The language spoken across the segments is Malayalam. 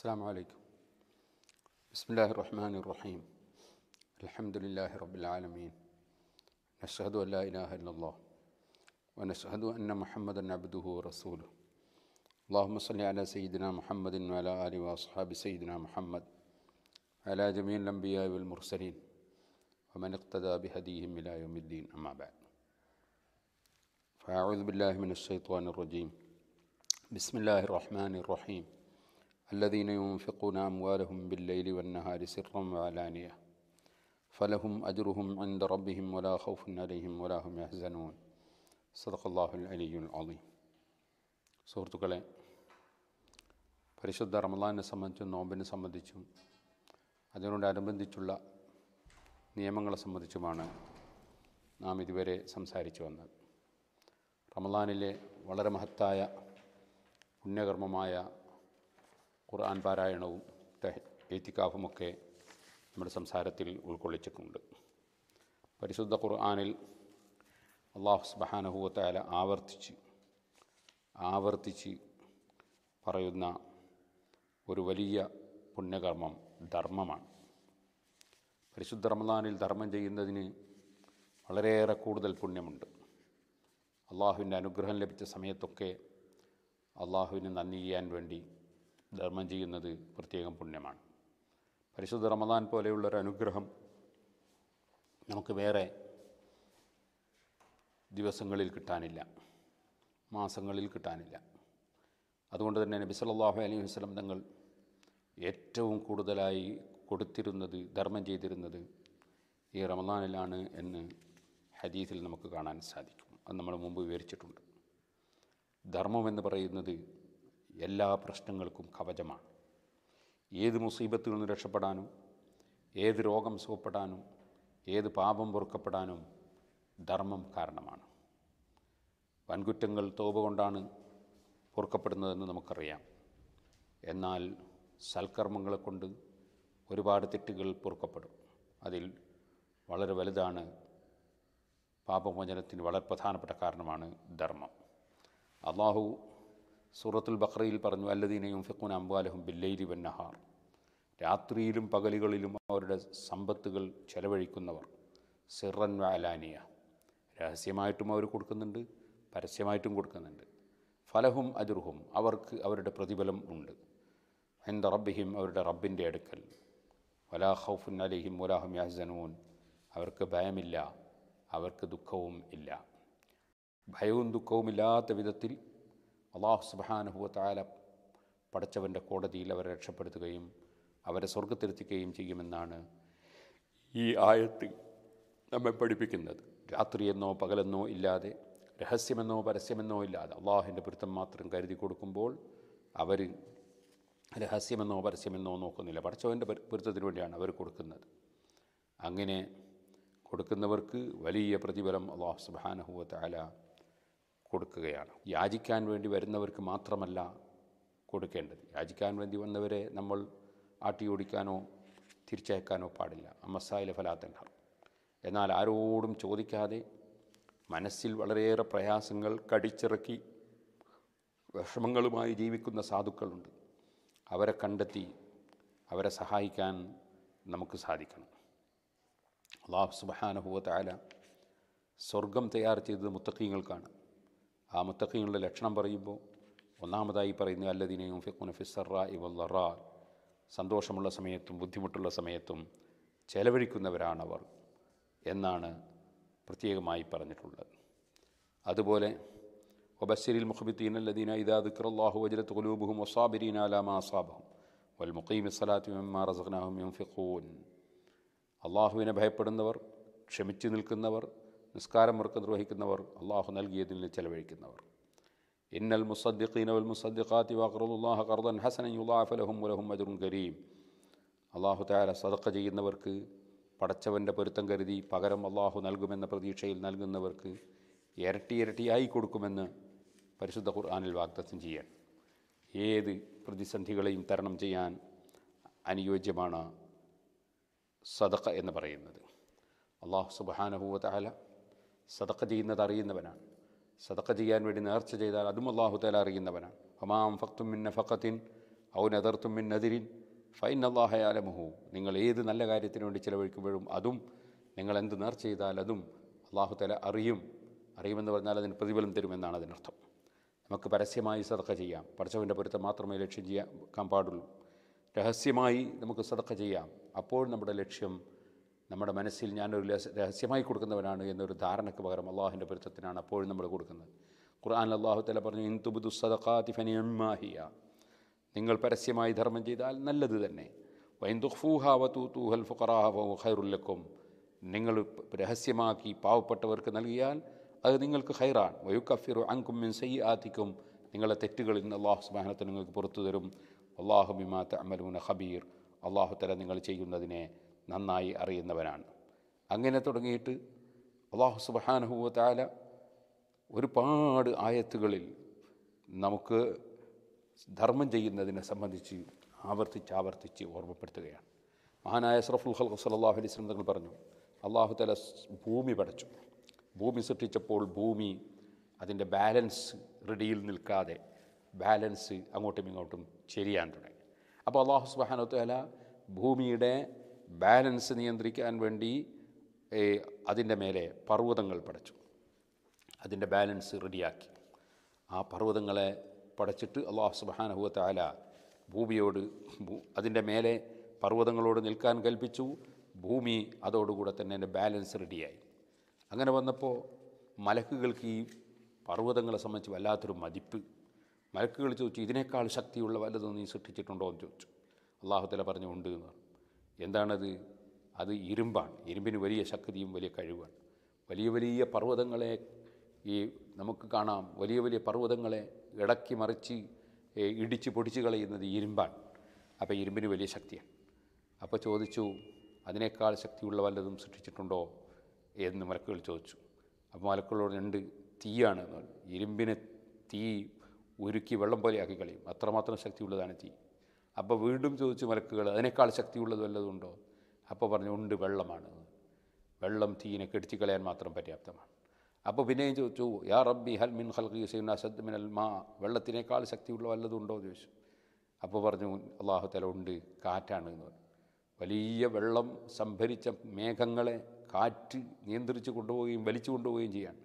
السلام عليكم بسم الله الرحمن الرحيم الحمد لله رب العالمين نشهد أن لا إله إلا الله ونشهد أن محمدا عبده ورسوله اللهم صل على سيدنا محمد وعلى آله وأصحاب سيدنا محمد على جميع الأنبياء والمرسلين ومن اقتدى بهديهم إلى يوم الدين أما بعد فأعوذ بالله من الشيطان الرجيم بسم الله الرحمن الرحيم الذين ينفقون أموالهم بالليل والنهار سرا وعلانية فلهم أجرهم عند ربهم ولا خوف عليهم ولا هم يحزنون صدق الله العلي العظيم സുഹൃത്തുക്കളെ പരിശുദ്ധ റമദാനെ സംബന്ധിച്ചും നോമ്പിനെ സംബന്ധിച്ചും അതിനോടനുബന്ധിച്ചുള്ള നിയമങ്ങളെ സംബന്ധിച്ചുമാണ് നാം ഇതുവരെ സംസാരിച്ചു വന്നത് റമദാനിലെ വളരെ മഹത്തായ പുണ്യകർമ്മമായ ഖുർആൻ പാരായണവും ഏത്തിക്കാഫുമൊക്കെ നമ്മുടെ സംസാരത്തിൽ ഉൾക്കൊള്ളിച്ചിട്ടുണ്ട് പരിശുദ്ധ ഖുർആാനിൽ അള്ളാഹു സുബാനഹുവത്തായ ആവർത്തിച്ച് ആവർത്തിച്ച് പറയുന്ന ഒരു വലിയ പുണ്യകർമ്മം ധർമ്മമാണ് പരിശുദ്ധ റമദാനിൽ ധർമ്മം ചെയ്യുന്നതിന് വളരെയേറെ കൂടുതൽ പുണ്യമുണ്ട് അള്ളാഹുവിൻ്റെ അനുഗ്രഹം ലഭിച്ച സമയത്തൊക്കെ അള്ളാഹുവിന് നന്ദി ചെയ്യാൻ വേണ്ടി ധർമ്മം ചെയ്യുന്നത് പ്രത്യേകം പുണ്യമാണ് പരിശുദ്ധ റമദാൻ പോലെയുള്ളൊരു അനുഗ്രഹം നമുക്ക് വേറെ ദിവസങ്ങളിൽ കിട്ടാനില്ല മാസങ്ങളിൽ കിട്ടാനില്ല അതുകൊണ്ട് തന്നെ നബി സല്ലാഹു അലൈഹി വസ്ലം തങ്ങൾ ഏറ്റവും കൂടുതലായി കൊടുത്തിരുന്നത് ധർമ്മം ചെയ്തിരുന്നത് ഈ റമദാനിലാണ് എന്ന് ഹദീസിൽ നമുക്ക് കാണാൻ സാധിക്കും അത് നമ്മൾ മുമ്പ് വിവരിച്ചിട്ടുണ്ട് ധർമ്മം എന്ന് പറയുന്നത് എല്ലാ പ്രശ്നങ്ങൾക്കും കവചമാണ് ഏത് മുസീബത്തിൽ നിന്ന് രക്ഷപ്പെടാനും ഏത് രോഗം സുഖപ്പെടാനും ഏത് പാപം പൊറുക്കപ്പെടാനും ധർമ്മം കാരണമാണ് വൻകുറ്റങ്ങൾ തോപ കൊണ്ടാണ് പൊറുക്കപ്പെടുന്നതെന്ന് നമുക്കറിയാം എന്നാൽ സൽക്കർമ്മങ്ങളെ കൊണ്ട് ഒരുപാട് തെറ്റുകൾ പൊറുക്കപ്പെടും അതിൽ വളരെ വലുതാണ് പാപമോചനത്തിന് വളരെ പ്രധാനപ്പെട്ട കാരണമാണ് ധർമ്മം അള്ളാഹു സൂറത്തുൽ ബക്രയിൽ പറഞ്ഞു അല്ലദീന യുംഫിഖുൻ അംബാലഹും ബില്ലൈരി വന്നഹാർ രാത്രിയിലും പകലുകളിലും അവരുടെ സമ്പത്തുകൾ ചെലവഴിക്കുന്നവർ സിറൻ വാലാനിയ രഹസ്യമായിട്ടും അവർ കൊടുക്കുന്നുണ്ട് പരസ്യമായിട്ടും കൊടുക്കുന്നുണ്ട് ഫലഹും അതിർഹും അവർക്ക് അവരുടെ പ്രതിഫലം ഉണ്ട് എന്ത റബ്ബിഹിം അവരുടെ റബ്ബിൻ്റെ അടുക്കൽ വലാ ഹൗഫുൻ അലിഹിം വലാഹും യാസനൂൻ അവർക്ക് ഭയമില്ല അവർക്ക് ദുഃഖവും ഇല്ല ഭയവും ദുഃഖവും ഇല്ലാത്ത വിധത്തിൽ അള്ളാഹു സുബാനുഭവത്തായ പടച്ചവൻ്റെ കോടതിയിൽ അവരെ രക്ഷപ്പെടുത്തുകയും അവരെ സ്വർഗത്തിലെത്തിക്കുകയും ചെയ്യുമെന്നാണ് ഈ ആയത്ത് നമ്മെ പഠിപ്പിക്കുന്നത് രാത്രിയെന്നോ പകലെന്നോ ഇല്ലാതെ രഹസ്യമെന്നോ പരസ്യമെന്നോ ഇല്ലാതെ അള്ളാഹുവിൻ്റെ പൊരുത്തം മാത്രം കരുതി കൊടുക്കുമ്പോൾ അവർ രഹസ്യമെന്നോ പരസ്യമെന്നോ നോക്കുന്നില്ല പടച്ചവൻ്റെ പൊരുത്തത്തിന് വേണ്ടിയാണ് അവർ കൊടുക്കുന്നത് അങ്ങനെ കൊടുക്കുന്നവർക്ക് വലിയ പ്രതിഫലം അള്ളാഹു സുബാനഹുവ താല കൊടുക്കുകയാണ് യാചിക്കാൻ വേണ്ടി വരുന്നവർക്ക് മാത്രമല്ല കൊടുക്കേണ്ടത് യാചിക്കാൻ വേണ്ടി വന്നവരെ നമ്മൾ ആട്ടി ഓടിക്കാനോ തിരിച്ചയക്കാനോ പാടില്ല അമ്മസായിലെ ഫലാത്തൻഹർ എന്നാൽ ആരോടും ചോദിക്കാതെ മനസ്സിൽ വളരെയേറെ പ്രയാസങ്ങൾ കടിച്ചിറക്കി വിഷമങ്ങളുമായി ജീവിക്കുന്ന സാധുക്കളുണ്ട് അവരെ കണ്ടെത്തി അവരെ സഹായിക്കാൻ നമുക്ക് സാധിക്കണം അള്ളാഹു സുബാനുഭവത്തായ സ്വർഗം തയ്യാർ ചെയ്തത് മുത്തക്കീങ്ങൾക്കാണ് ആ മുത്തഖീങ്ങളുടെ ലക്ഷണം പറയുമ്പോൾ ഒന്നാമതായി പറയുന്നു അല്ലതിനെയും ഫിഖുന ഫിസറ ഇവല്ലറ സന്തോഷമുള്ള സമയത്തും ബുദ്ധിമുട്ടുള്ള സമയത്തും ചെലവഴിക്കുന്നവരാണവർ എന്നാണ് പ്രത്യേകമായി പറഞ്ഞിട്ടുള്ളത് അതുപോലെ ഒബസ്സിരിൽ മുഹബിത്തീൻ അല്ലദീന ഇദാ ദിക്റല്ലാഹു വജലത്ത് കുലൂബുഹും ഒസാബിരീൻ അലാ മാസാബും വൽ മുഖീം സലാത്തു മെമ്മാ റസഖ്നാഹും യം ഫിഖൂൻ അള്ളാഹുവിനെ ഭയപ്പെടുന്നവർ ക്ഷമിച്ചു നിൽക്കുന്നവർ നിസ്കാരം വർക്ക് നിർവഹിക്കുന്നവർ അള്ളാഹു നൽകിയതിൽ ചെലവഴിക്കുന്നവർ ഇന്നൽ മുസദ്ദിഖീന വൽ മുസദ്ദിഖാത്തി വഖറുല്ലാഹ ഖർദൻ ഹസനൻ യുളാഫ ലഹും വലഹും അജ്റുൻ കരീം അള്ളാഹു തആല സദഖ ചെയ്യുന്നവർക്ക് പടച്ചവൻ്റെ പൊരുത്തം കരുതി പകരം അള്ളാഹു നൽകുമെന്ന പ്രതീക്ഷയിൽ നൽകുന്നവർക്ക് ഇരട്ടി ഇരട്ടിയായി കൊടുക്കുമെന്ന് പരിശുദ്ധ ഖുർആാനിൽ വാഗ്ദത്തം ചെയ്യാൻ ഏത് പ്രതിസന്ധികളെയും തരണം ചെയ്യാൻ അനുയോജ്യമാണ് സദഖ എന്ന് പറയുന്നത് അള്ളാഹു സുബാനഹുവ താല സതക്ക ചെയ്യുന്നത് അറിയുന്നവനാണ് സതക്ക ചെയ്യാൻ വേണ്ടി നേർച്ച ചെയ്താൽ അതും അള്ളാഹുതല അറിയുന്നവനാണ് ഹമാം ഫക്തും മിൻ ഫക്കത്തിൻ ഔ നദർത്തും മിൻ നദിരിൻ ഫൈൻ അള്ളാഹയാലമുഹു നിങ്ങൾ ഏത് നല്ല കാര്യത്തിന് വേണ്ടി ചിലവഴിക്കുമ്പോഴും അതും നിങ്ങൾ എന്ത് നേർച്ച ചെയ്താൽ അതും അള്ളാഹുതല അറിയും അറിയുമെന്ന് പറഞ്ഞാൽ അതിന് പ്രതിഫലം തരുമെന്നാണ് അതിനർത്ഥം നമുക്ക് പരസ്യമായി സതക്ക ചെയ്യാം പഠിച്ചവൻ്റെ പൊരുത്തം മാത്രമേ ലക്ഷ്യം ചെയ്യാൻ പാടുള്ളൂ രഹസ്യമായി നമുക്ക് സതക്ക ചെയ്യാം അപ്പോൾ നമ്മുടെ ലക്ഷ്യം നമ്മുടെ മനസ്സിൽ ഞാനൊരു രഹസ്യമായി കൊടുക്കുന്നവനാണ് എന്നൊരു ധാരണയ്ക്ക് പകരം അള്ളാഹുവിൻ്റെ പൊരുത്തത്തിനാണ് അപ്പോഴും നമ്മൾ കൊടുക്കുന്നത് ഖുർആൻ അള്ളാഹു തല പറഞ്ഞു ഇൻതുബുദു സദഖാതി നിങ്ങൾ പരസ്യമായി ധർമ്മം ചെയ്താൽ നല്ലത് തന്നെ വൈന്ദുഹൂഹാവത്തു ഖൈറുല്ലക്കും നിങ്ങൾ രഹസ്യമാക്കി പാവപ്പെട്ടവർക്ക് നൽകിയാൽ അത് നിങ്ങൾക്ക് ഹൈറാണ് വയുക്കഫിറു അങ്കും മിൻ ആദിക്കും നിങ്ങളെ തെറ്റുകളിൽ നിന്ന് അള്ളാഹു സ്മാനത്തിന് നിങ്ങൾക്ക് പുറത്തു തരും അള്ളാഹു ബിമാ തമലൂന ഹബീർ അള്ളാഹു തല നിങ്ങൾ ചെയ്യുന്നതിനെ നന്നായി അറിയുന്നവനാണ് അങ്ങനെ തുടങ്ങിയിട്ട് അള്ളാഹു സുബാനുഭൂവത്താല ഒരുപാട് ആയത്തുകളിൽ നമുക്ക് ധർമ്മം ചെയ്യുന്നതിനെ സംബന്ധിച്ച് ആവർത്തിച്ച് ആവർത്തിച്ച് ഓർമ്മപ്പെടുത്തുകയാണ് മഹാനായ സറഫുൽ ഹൽ സലാഹു അലൈഹി സ്വലം തങ്ങൾ പറഞ്ഞു അള്ളാഹു തല ഭൂമി പടച്ചു ഭൂമി സൃഷ്ടിച്ചപ്പോൾ ഭൂമി അതിൻ്റെ ബാലൻസ് റെഡിയിൽ നിൽക്കാതെ ബാലൻസ് അങ്ങോട്ടും ഇങ്ങോട്ടും ശരിയാൻ തുടങ്ങി അപ്പോൾ അള്ളാഹു സുബാനു ഭൂമിയുടെ ബാലൻസ് നിയന്ത്രിക്കാൻ വേണ്ടി അതിൻ്റെ മേലെ പർവ്വതങ്ങൾ പടച്ചു അതിൻ്റെ ബാലൻസ് റെഡിയാക്കി ആ പർവ്വതങ്ങളെ പടച്ചിട്ട് അള്ളാഹു സുബാനഹുവത്താല ഭൂമിയോട് അതിൻ്റെ മേലെ പർവ്വതങ്ങളോട് നിൽക്കാൻ കൽപ്പിച്ചു ഭൂമി അതോടുകൂടെ തന്നെ എൻ്റെ ബാലൻസ് റെഡിയായി അങ്ങനെ വന്നപ്പോൾ മലക്കുകൾക്ക് ഈ പർവ്വതങ്ങളെ സംബന്ധിച്ച് വല്ലാത്തൊരു മതിപ്പ് മലക്കുകൾ ചോദിച്ചു ഇതിനേക്കാൾ ശക്തിയുള്ള വല്ലതും നീ സൃഷ്ടിച്ചിട്ടുണ്ടോ എന്ന് ചോദിച്ചു അള്ളാഹുത്തല പറഞ്ഞു ഉണ്ട് എന്ന് പറഞ്ഞു എന്താണത് അത് ഇരുമ്പാണ് ഇരുമ്പിന് വലിയ ശക്തിയും വലിയ കഴിവാണ് വലിയ വലിയ പർവ്വതങ്ങളെ ഈ നമുക്ക് കാണാം വലിയ വലിയ പർവ്വതങ്ങളെ ഇടക്കി മറിച്ച് ഇടിച്ച് പൊടിച്ച് കളയുന്നത് ഇരുമ്പാണ് അപ്പോൾ ഇരുമ്പിന് വലിയ ശക്തിയാണ് അപ്പോൾ ചോദിച്ചു അതിനേക്കാൾ ശക്തിയുള്ള വല്ലതും സൃഷ്ടിച്ചിട്ടുണ്ടോ എന്ന് മലക്കുകൾ ചോദിച്ചു അപ്പോൾ മലക്കുകളോട് രണ്ട് തീയാണ് ഇരുമ്പിനെ തീ ഉരുക്കി വെള്ളം പോലെ ആക്കി കളയും അത്രമാത്രം ശക്തിയുള്ളതാണ് തീ അപ്പോൾ വീണ്ടും ചോദിച്ചു മലക്കുകൾ അതിനേക്കാൾ ശക്തിയുള്ളത് വല്ലതുണ്ടോ അപ്പോൾ പറഞ്ഞു ഉണ്ട് വെള്ളമാണ് വെള്ളം തീനെ കെടിച്ചു കളയാൻ മാത്രം പര്യാപ്തമാണ് അപ്പോൾ പിന്നെയും ചോദിച്ചു യാ റബ്ബി ഹൽ മിൻ ഹൽഖി ഹുസൈന അസദ് മിൻ അൽ മാ വെള്ളത്തിനേക്കാൾ ശക്തിയുള്ള വല്ലതുണ്ടോ ചോദിച്ചു അപ്പോൾ പറഞ്ഞു അള്ളാഹു തല ഉണ്ട് കാറ്റാണ് എന്ന് പറഞ്ഞു വലിയ വെള്ളം സംഭരിച്ച മേഘങ്ങളെ കാറ്റ് നിയന്ത്രിച്ച് കൊണ്ടുപോവുകയും വലിച്ചു കൊണ്ടുപോവുകയും ചെയ്യാൻ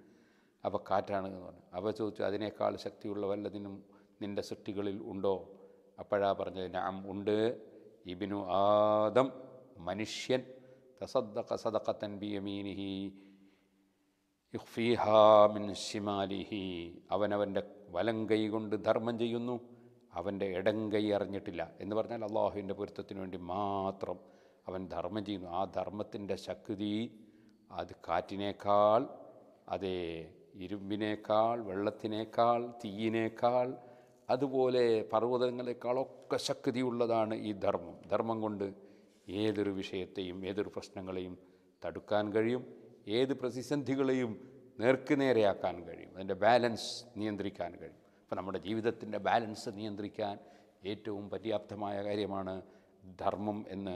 അപ്പോൾ കാറ്റാണ് എന്ന് പറഞ്ഞു അപ്പോൾ ചോദിച്ചു അതിനേക്കാൾ ശക്തിയുള്ള വല്ലതിനും നിൻ്റെ സൃഷ്ടികളിൽ ഉണ്ടോ അപ്പോഴാ പറഞ്ഞത് നാം ഉണ്ട് ഇബിനു ആദം മനുഷ്യൻ തസദ്ദഖ സദഖത്തൻ ബിയമീനിഹി യുഹ്ഫീഹാമിൻ അവനവൻ്റെ വലം കൈ കൊണ്ട് ധർമ്മം ചെയ്യുന്നു അവൻ്റെ കൈ അറിഞ്ഞിട്ടില്ല എന്ന് പറഞ്ഞാൽ അള്ളാഹുവിൻ്റെ പൊരുത്തത്തിന് വേണ്ടി മാത്രം അവൻ ധർമ്മം ചെയ്യുന്നു ആ ധർമ്മത്തിൻ്റെ ശക്തി അത് കാറ്റിനേക്കാൾ അതേ ഇരുമ്പിനേക്കാൾ വെള്ളത്തിനേക്കാൾ തീയിനേക്കാൾ അതുപോലെ പർവ്വതങ്ങളെക്കാളൊക്കെ ശക്തിയുള്ളതാണ് ഈ ധർമ്മം ധർമ്മം കൊണ്ട് ഏതൊരു വിഷയത്തെയും ഏതൊരു പ്രശ്നങ്ങളെയും തടുക്കാൻ കഴിയും ഏത് പ്രതിസന്ധികളെയും നേർക്കുനേരെയാക്കാൻ കഴിയും അതിൻ്റെ ബാലൻസ് നിയന്ത്രിക്കാൻ കഴിയും അപ്പോൾ നമ്മുടെ ജീവിതത്തിൻ്റെ ബാലൻസ് നിയന്ത്രിക്കാൻ ഏറ്റവും പര്യാപ്തമായ കാര്യമാണ് ധർമ്മം എന്ന്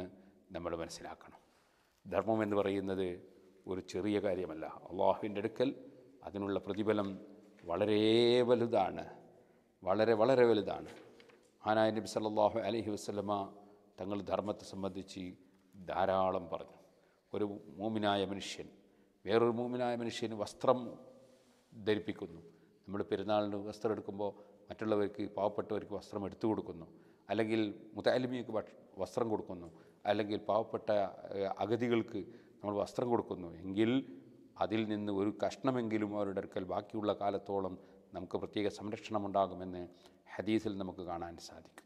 നമ്മൾ മനസ്സിലാക്കണം ധർമ്മം എന്ന് പറയുന്നത് ഒരു ചെറിയ കാര്യമല്ല അള്ളാഹുവിൻ്റെ അടുക്കൽ അതിനുള്ള പ്രതിഫലം വളരെ വലുതാണ് വളരെ വളരെ വലുതാണ് ആനായ നബി സല്ലാഹു അലഹി വസ്ലമ തങ്ങൾ ധർമ്മത്തെ സംബന്ധിച്ച് ധാരാളം പറഞ്ഞു ഒരു മൂമിനായ മനുഷ്യൻ വേറൊരു മൂമിനായ മനുഷ്യന് വസ്ത്രം ധരിപ്പിക്കുന്നു നമ്മൾ പെരുന്നാളിന് വസ്ത്രം എടുക്കുമ്പോൾ മറ്റുള്ളവർക്ക് പാവപ്പെട്ടവർക്ക് വസ്ത്രം എടുത്തു കൊടുക്കുന്നു അല്ലെങ്കിൽ മുതാലിമിയക്ക് വസ്ത്രം കൊടുക്കുന്നു അല്ലെങ്കിൽ പാവപ്പെട്ട അഗതികൾക്ക് നമ്മൾ വസ്ത്രം കൊടുക്കുന്നു എങ്കിൽ അതിൽ നിന്ന് ഒരു കഷ്ണമെങ്കിലും അവരുടെ അടുക്കൽ ബാക്കിയുള്ള കാലത്തോളം നമുക്ക് പ്രത്യേക ഉണ്ടാകുമെന്ന് ഹദീസിൽ നമുക്ക് കാണാൻ സാധിക്കും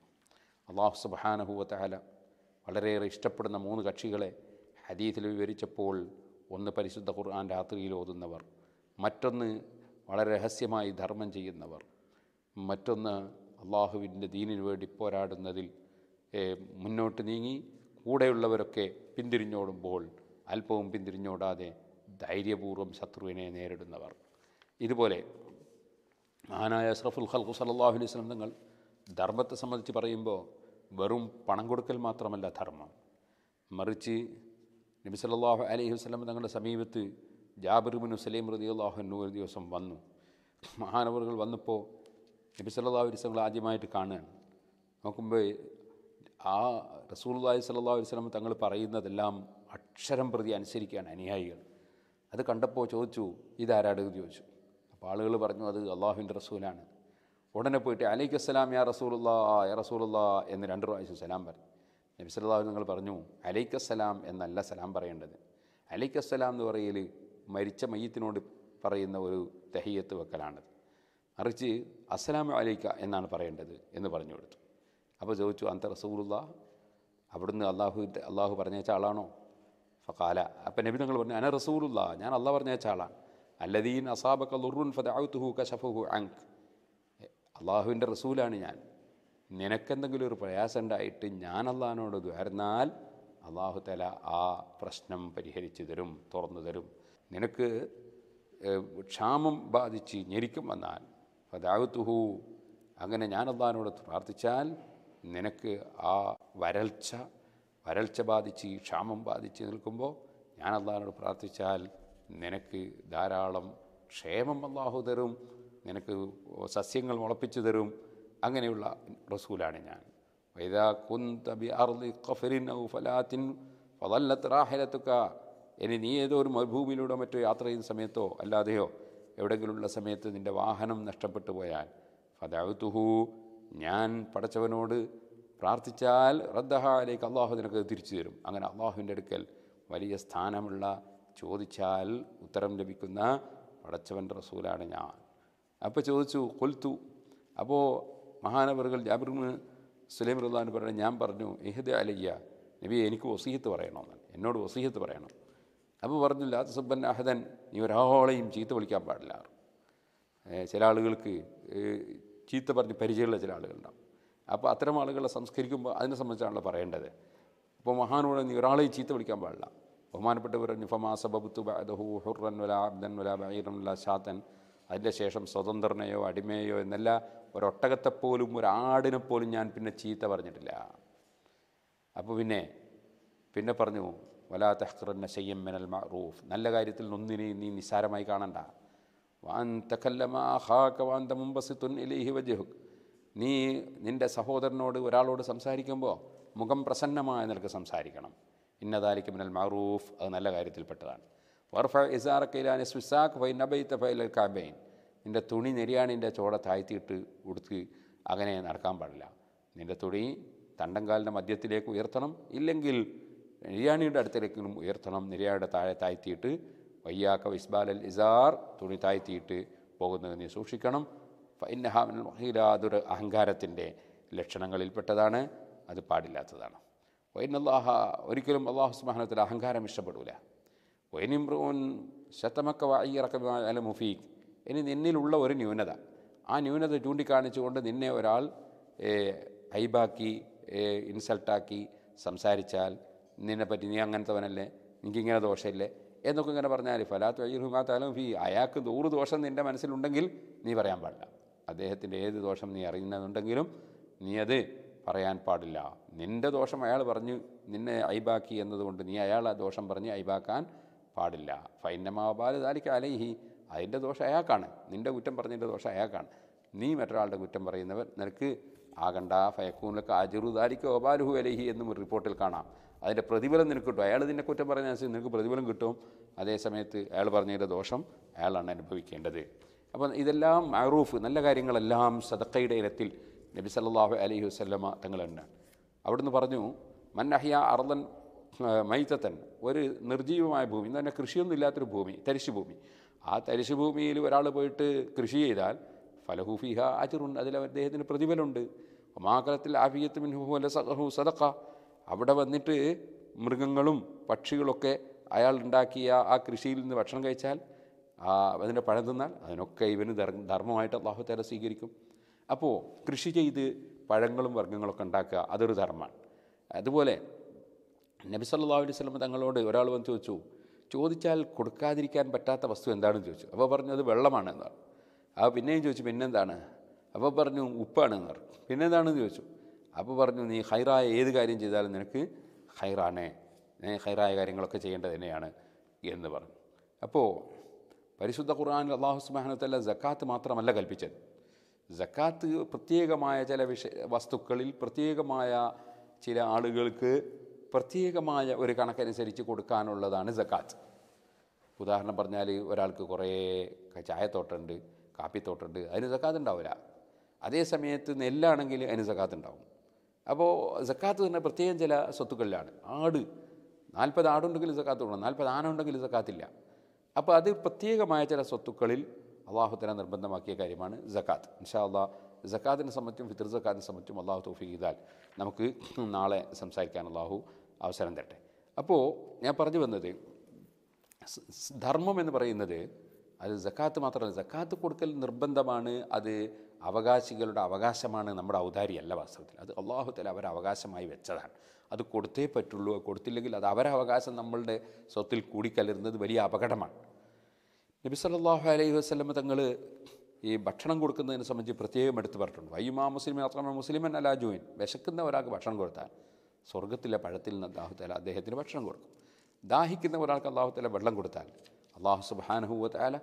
അള്ളാഹു സുബാനഹുവത്താല വളരെയേറെ ഇഷ്ടപ്പെടുന്ന മൂന്ന് കക്ഷികളെ ഹദീസിൽ വിവരിച്ചപ്പോൾ ഒന്ന് പരിശുദ്ധ ഖുർആൻ രാത്രിയിൽ ഓതുന്നവർ മറ്റൊന്ന് വളരെ രഹസ്യമായി ധർമ്മം ചെയ്യുന്നവർ മറ്റൊന്ന് അള്ളാഹുവിൻ്റെ ദീനിന് വേണ്ടി പോരാടുന്നതിൽ മുന്നോട്ട് നീങ്ങി കൂടെയുള്ളവരൊക്കെ പിന്തിരിഞ്ഞോടുമ്പോൾ അല്പവും പിന്തിരിഞ്ഞോടാതെ ധൈര്യപൂർവ്വം ശത്രുവിനെ നേരിടുന്നവർ ഇതുപോലെ മഹാനായ അഷ്റഫുൽ ഖൽഖു സലാഹു അലൈഹി സ്വലം തങ്ങൾ ധർമ്മത്തെ സംബന്ധിച്ച് പറയുമ്പോൾ വെറും പണം കൊടുക്കൽ മാത്രമല്ല ധർമ്മം മറിച്ച് നബി സലാഹു അലൈഹി വസ്ലം തങ്ങളുടെ സമീപത്ത് ജാബിർബിൻ സലീം റതി അള്ളാഹുനു ഒരു ദിവസം വന്നു മഹാനവറുകൾ വന്നപ്പോൾ നബി സലാഹു അലൈഹി സ്വലങ്ങൾ ആദ്യമായിട്ട് കാണുകയാണ് നോക്കുമ്പോൾ ആ റസൂൽല്ലാഹി അലൈഹി സ്വലം തങ്ങൾ പറയുന്നതെല്ലാം അക്ഷരം പ്രതി അനുസരിക്കുകയാണ് അനുയായികൾ അത് കണ്ടപ്പോൾ ചോദിച്ചു ഇതാരാട് ചോദിച്ചു അപ്പോൾ ആളുകൾ പറഞ്ഞു അത് അള്ളാഹുവിൻ്റെ റസൂലാണ് ഉടനെ പോയിട്ട് അലൈക്ക് അസ്സലാം യാ റസൂലുള്ള യാ റസൂലുള്ള എന്ന് രണ്ട് പ്രാവശ്യം സലാം പറഞ്ഞു നബി സല്ലാഹു നിങ്ങൾ പറഞ്ഞു അലൈക്ക് അസ്സലാം എന്നല്ല സലാം പറയേണ്ടത് അലൈക്ക് അസ്സലാം എന്ന് പറയൽ മരിച്ച മയ്യത്തിനോട് പറയുന്ന ഒരു തെഹയ്യത്ത് വെക്കലാണത് മറിച്ച് അസ്സലാം അലൈക്ക എന്നാണ് പറയേണ്ടത് എന്ന് പറഞ്ഞു കൊടുത്തു അപ്പോൾ ചോദിച്ചു അന്ത റസൂലുള്ള അവിടുന്ന് അള്ളാഹുവിൻ്റെ അള്ളാഹു പറഞ്ഞയച്ച ആളാണോ ഫക്കാല അപ്പം നബി നിങ്ങൾ പറഞ്ഞു അന റസൂലുള്ള ഞാൻ അള്ളാഹ് പറഞ്ഞയച്ച ആളാണ് അല്ലദീൻ അസാബക്ക ലുറുൻ ഫദാത്തുഹു കശഫുഹു അങ്ക് അള്ളാഹുവിൻ്റെ റസൂലാണ് ഞാൻ നിനക്കെന്തെങ്കിലും ഒരു പ്രയാസം ഉണ്ടായിട്ട് ഞാൻ അള്ളാഹിനോട് ദ്വാരുന്നാൽ അള്ളാഹു തല ആ പ്രശ്നം പരിഹരിച്ചു തരും തുറന്നു തരും നിനക്ക് ക്ഷാമം ബാധിച്ച് ഞെരിക്കും വന്നാൽ ഫദാവുത്തുഹു അങ്ങനെ ഞാൻ അള്ളാഹിനോട് പ്രാർത്ഥിച്ചാൽ നിനക്ക് ആ വരൾച്ച വരൾച്ച ബാധിച്ച് ക്ഷാമം ബാധിച്ച് നിൽക്കുമ്പോൾ ഞാൻ അള്ളാഹിനോട് പ്രാർത്ഥിച്ചാൽ നിനക്ക് ധാരാളം ക്ഷേമം അള്ളാഹു തരും നിനക്ക് സസ്യങ്ങൾ മുളപ്പിച്ചു തരും അങ്ങനെയുള്ള റസൂലാണ് ഞാൻ വൈദാ അർലി ഔ ഫലാത്തിൻ ഫലല്ലത്ത് ഇനി നീ ഏതോ ഒരു മരുഭൂമിയിലൂടെ മറ്റോ യാത്ര ചെയ്യുന്ന സമയത്തോ അല്ലാതെയോ എവിടെങ്കിലുള്ള സമയത്ത് നിൻ്റെ വാഹനം നഷ്ടപ്പെട്ടു പോയാൽ ഫതാവുത്തുഹു ഞാൻ പഠിച്ചവനോട് പ്രാർത്ഥിച്ചാൽ റദ്ദഹാലേക്ക് അള്ളാഹു നിനക്ക് തിരിച്ചു തരും അങ്ങനെ അള്ളാഹുവിൻ്റെ അടുക്കൽ വലിയ സ്ഥാനമുള്ള ചോദിച്ചാൽ ഉത്തരം ലഭിക്കുന്ന പടച്ചവൻ്റെ റസൂലാണ് ഞാൻ അപ്പോൾ ചോദിച്ചു കൊൽത്തു അപ്പോൾ മഹാനവറുകൾ ജാബിറിന് സുലൈം റഹ്ലാൻ പറഞ്ഞു ഞാൻ പറഞ്ഞു എഹദ അലയ്യ നബി എനിക്ക് വസീഹത്ത് പറയണമെന്ന് എന്നോട് വസീഹത്ത് പറയണം അപ്പോൾ പറഞ്ഞു ലാത്ത് സുബൻ അഹദൻ നീ ഒരാളെയും ചീത്ത വിളിക്കാൻ പാടില്ല ചില ആളുകൾക്ക് ചീത്ത പറഞ്ഞ് പരിചയമുള്ള ചില ആളുകളുണ്ടാവും അപ്പോൾ അത്തരം ആളുകളെ സംസ്കരിക്കുമ്പോൾ അതിനെ സംബന്ധിച്ചാണല്ലോ പറയേണ്ടത് അപ്പോൾ മഹാനോട് നീ ഒരാളെയും ചീത്ത വിളിക്കാൻ പാടില്ല ബഹുമാനപ്പെട്ടവർ നിഫമാസബബുത്തു ബഅദഹു ഹുറൻ വല അബ്ദൻ വല ബഹീറൻ വല ഷാത്തൻ അതിൻ്റെ ശേഷം സ്വതന്ത്രനെയോ അടിമയോ എന്നല്ല ഒരൊട്ടകത്തെപ്പോലും ഒരാടിനെപ്പോലും ഞാൻ പിന്നെ ചീത്ത പറഞ്ഞിട്ടില്ല അപ്പോൾ പിന്നെ പിന്നെ പറഞ്ഞു വലാ തഹ്റന്ന ശയ്യം മിനൽ മറൂഫ് നല്ല കാര്യത്തിൽ നൊന്നിനെ നീ നിസ്സാരമായി കാണണ്ട വാൻ തക്കല്ലമാഹാക്ക മുമ്പസി തുന്നിലേഹി ഇലിഹി നീ നിൻ്റെ സഹോദരനോട് ഒരാളോട് സംസാരിക്കുമ്പോൾ മുഖം പ്രസന്നമായ നിലക്ക് സംസാരിക്കണം ഇന്നതാലിക്ക് മിനൽ മറൂഫ് അത് നല്ല കാര്യത്തിൽപ്പെട്ടതാണ് വർഫ ഇസാറക്കയിലാനി സുസാഖ് ഫൈ നബൈത്ത ഫൈലൽ കാബൈൻ നിൻ്റെ തുണി നെരിയാണിൻ്റെ ചോട താഴ്ത്തിയിട്ട് ഉടുത്ത് അങ്ങനെ നടക്കാൻ പാടില്ല നിൻ്റെ തുണി തണ്ടങ്കാലിൻ്റെ മധ്യത്തിലേക്ക് ഉയർത്തണം ഇല്ലെങ്കിൽ നിര്യാണിയുടെ അടുത്തേക്കെങ്കിലും ഉയർത്തണം നിര്യാണിയുടെ താഴെ താഴ്ത്തിയിട്ട് വയ്യാക്ക അൽ ഇസാർ തുണി താഴ്ത്തിയിട്ട് പോകുന്നത് നീ സൂക്ഷിക്കണം ഫൈനഹാമിൻ മഹീലാതൊരു അഹങ്കാരത്തിൻ്റെ ലക്ഷണങ്ങളിൽപ്പെട്ടതാണ് അത് പാടില്ലാത്തതാണ് വൈനല്ലാഹ ഒരിക്കലും അള്ളാഹു സുബാനത്തിൽ അഹങ്കാരം ഇഷ്ടപ്പെടൂല വൈനിമ്രൂൻ ശത്തമക്ക വായിറക്കമാല മുഫീഖ് ഇനി നിന്നിലുള്ള ഒരു ന്യൂനത ആ ന്യൂനത ചൂണ്ടിക്കാണിച്ചുകൊണ്ട് നിന്നെ ഒരാൾ ഐബാക്കി ഇൻസൾട്ടാക്കി സംസാരിച്ചാൽ നിന്നെ പറ്റി നീ അങ്ങനത്തെവനല്ലേ എനിക്കിങ്ങനെ ദോഷമില്ലേ എന്നൊക്കെ ഇങ്ങനെ പറഞ്ഞാൽ ഫലാത്ത് വൈഹുമാ താലും അയാൾക്ക് നൂറ് ദോഷം നിൻ്റെ മനസ്സിലുണ്ടെങ്കിൽ നീ പറയാൻ പാടില്ല അദ്ദേഹത്തിൻ്റെ ഏത് ദോഷം നീ അറിയുന്നുണ്ടെങ്കിലും നീ അത് പറയാൻ പാടില്ല നിൻ്റെ ദോഷം അയാൾ പറഞ്ഞു നിന്നെ ഐബാക്കി എന്നതുകൊണ്ട് നീ അയാൾ ആ ദോഷം പറഞ്ഞ് ഐബാക്കാൻ പാടില്ല ഫൈനമാബാല് താലിക്ക് അലൈഹി അതിൻ്റെ ദോഷം അയാൾക്കാണ് നിൻ്റെ കുറ്റം പറഞ്ഞതിൻ്റെ ദോഷം അയാൾക്കാണ് നീ മറ്റൊരാളുടെ കുറ്റം പറയുന്നവർ നിനക്ക് ആകണ്ട ഫയക്കൂനിലൊക്കെ അജുറു ദാലിക്ക് ഒബാലുഹു അലഹി എന്നും ഒരു റിപ്പോർട്ടിൽ കാണാം അതിൻ്റെ പ്രതിഫലം നിനക്ക് കിട്ടും അയാൾ ഇതിൻ്റെ കുറ്റം പറഞ്ഞതനുസരിച്ച് നിനക്ക് പ്രതിഫലം കിട്ടും അതേ സമയത്ത് അയാൾ പറഞ്ഞതിൻ്റെ ദോഷം അയാളാണ് അനുഭവിക്കേണ്ടത് അപ്പം ഇതെല്ലാം മാറൂഫ് നല്ല കാര്യങ്ങളെല്ലാം സദക്കയുടെ ഇനത്തിൽ നബി സല്ലാഹു അലഹി വസ്ലമ തങ്ങൾ തന്നെ അവിടുന്ന് പറഞ്ഞു മന്നഹിയ അർദൻ മൈത്തത്തൻ ഒരു നിർജീവമായ ഭൂമി എന്ന് പറഞ്ഞാൽ കൃഷിയൊന്നും ഇല്ലാത്തൊരു ഭൂമി തരിശുഭൂമി ആ തരിശുഭൂമിയിൽ ഒരാൾ പോയിട്ട് കൃഷി ചെയ്താൽ ഫലഹൂഫിഹ അജറുൻ അതിൽ അദ്ദേഹത്തിന് പ്രതിഫലമുണ്ട് മാകലത്തിൽ ആഫിയത്ത് മിൻഹു സഹു സദക്ക അവിടെ വന്നിട്ട് മൃഗങ്ങളും പക്ഷികളൊക്കെ അയാൾ ഉണ്ടാക്കിയ ആ കൃഷിയിൽ നിന്ന് ഭക്ഷണം കഴിച്ചാൽ അതിൻ്റെ പഴം തിന്നാൽ അതിനൊക്കെ ഇവന് ധർമ്മമായിട്ട് അള്ളാഹു തല സ്വീകരിക്കും അപ്പോൾ കൃഷി ചെയ്ത് പഴങ്ങളും വർഗ്ഗങ്ങളൊക്കെ ഉണ്ടാക്കുക അതൊരു ധർമ്മമാണ് അതുപോലെ നബി സല്ലാ അലൈഹി സ്വലം തങ്ങളോട് ഒരാൾ വന്ന് ചോദിച്ചു ചോദിച്ചാൽ കൊടുക്കാതിരിക്കാൻ പറ്റാത്ത വസ്തു എന്താണെന്ന് ചോദിച്ചു അപ്പോൾ പറഞ്ഞു അത് വെള്ളമാണ് എന്ന് പറഞ്ഞു അപ്പോൾ പിന്നെയും ചോദിച്ചു പിന്നെന്താണ് അപ്പോൾ പറഞ്ഞു ഉപ്പാണ് എന്ന് പറഞ്ഞു പിന്നെന്താണെന്ന് ചോദിച്ചു അപ്പോൾ പറഞ്ഞു നീ ഹൈറായ ഏത് കാര്യം ചെയ്താലും നിനക്ക് ഹൈറാണ് നീ ഹൈറായ കാര്യങ്ങളൊക്കെ ചെയ്യേണ്ടത് തന്നെയാണ് എന്ന് പറഞ്ഞു അപ്പോൾ പരിശുദ്ധ ഖുർആൻ അള്ളാഹു സുബാനത്തല്ല ജക്കാത്ത് മാത്രമല്ല കൽപ്പിച്ചത് ജക്കാത്ത് പ്രത്യേകമായ ചില വിഷ വസ്തുക്കളിൽ പ്രത്യേകമായ ചില ആളുകൾക്ക് പ്രത്യേകമായ ഒരു കണക്കനുസരിച്ച് കൊടുക്കാനുള്ളതാണ് ജക്കാത്ത് ഉദാഹരണം പറഞ്ഞാൽ ഒരാൾക്ക് കുറേ ചായത്തോട്ടുണ്ട് കാപ്പിത്തോട്ടുണ്ട് അതിന് ജക്കാത്ത് ഉണ്ടാവില്ല അതേ സമയത്ത് നെല്ലാണെങ്കിൽ അതിന് ജക്കാത്ത് ഉണ്ടാവും അപ്പോൾ ജക്കാത്ത് തന്നെ പ്രത്യേകം ചില സ്വത്തുക്കളിലാണ് ആട് നാൽപ്പത് ആടുണ്ടെങ്കിൽ ജക്കാത്ത് കൊടുക്കണം നാൽപ്പത് ആന ഉണ്ടെങ്കിൽ ജക്കാത്തില്ല അപ്പോൾ അത് പ്രത്യേകമായ ചില സ്വത്തുക്കളിൽ അള്ളാഹുത്തല നിർബന്ധമാക്കിയ കാര്യമാണ് ജക്കാത്ത് ഇൻഷാ അള്ളാഹ് ജക്കാത്തിനെ സംബന്ധിച്ചും ഫിത്തർ ജക്കാത്തിനെ സംബന്ധിച്ചും അള്ളാഹു തൗഫീഖ് ചെയ്താൽ നമുക്ക് നാളെ സംസാരിക്കാൻ അള്ളാഹു അവസരം തരട്ടെ അപ്പോൾ ഞാൻ പറഞ്ഞു വന്നത് ധർമ്മം എന്ന് പറയുന്നത് അത് ജക്കാത്ത് മാത്രമല്ല ജക്കാത്ത് കൊടുക്കൽ നിർബന്ധമാണ് അത് അവകാശികളുടെ അവകാശമാണ് നമ്മുടെ ഔദാരിയല്ല വാസ്തവത്തിൽ അത് അള്ളാഹുത്തല അവരെ അവകാശമായി വെച്ചതാണ് അത് കൊടുത്തേ പറ്റുള്ളൂ കൊടുത്തില്ലെങ്കിൽ അത് അവരവകാശം നമ്മളുടെ സ്വത്തിൽ കൂടിക്കലരുന്നത് വലിയ അപകടമാണ് നബി സല്ലാഹു അലൈഹി വസ്ലമ തങ്ങൾ ഈ ഭക്ഷണം കൊടുക്കുന്നതിനെ സംബന്ധിച്ച് പ്രത്യേകം എടുത്തു പറഞ്ഞിട്ടുണ്ട് വൈമാ മുസ്ലിം മാത്രമല്ല മുസ്ലിമൻ അലാജുവിൻ വിശക്കുന്ന ഒരാൾക്ക് ഭക്ഷണം കൊടുത്താൽ സ്വർഗത്തിലെ പഴത്തിൽ നിന്ന് അള്ളാഹുത്തല അദ്ദേഹത്തിന് ഭക്ഷണം കൊടുക്കും ദാഹിക്കുന്ന ഒരാൾക്ക് അള്ളാഹുത്തല വെള്ളം കൊടുത്താൽ അള്ളാഹു സുബാനഹുല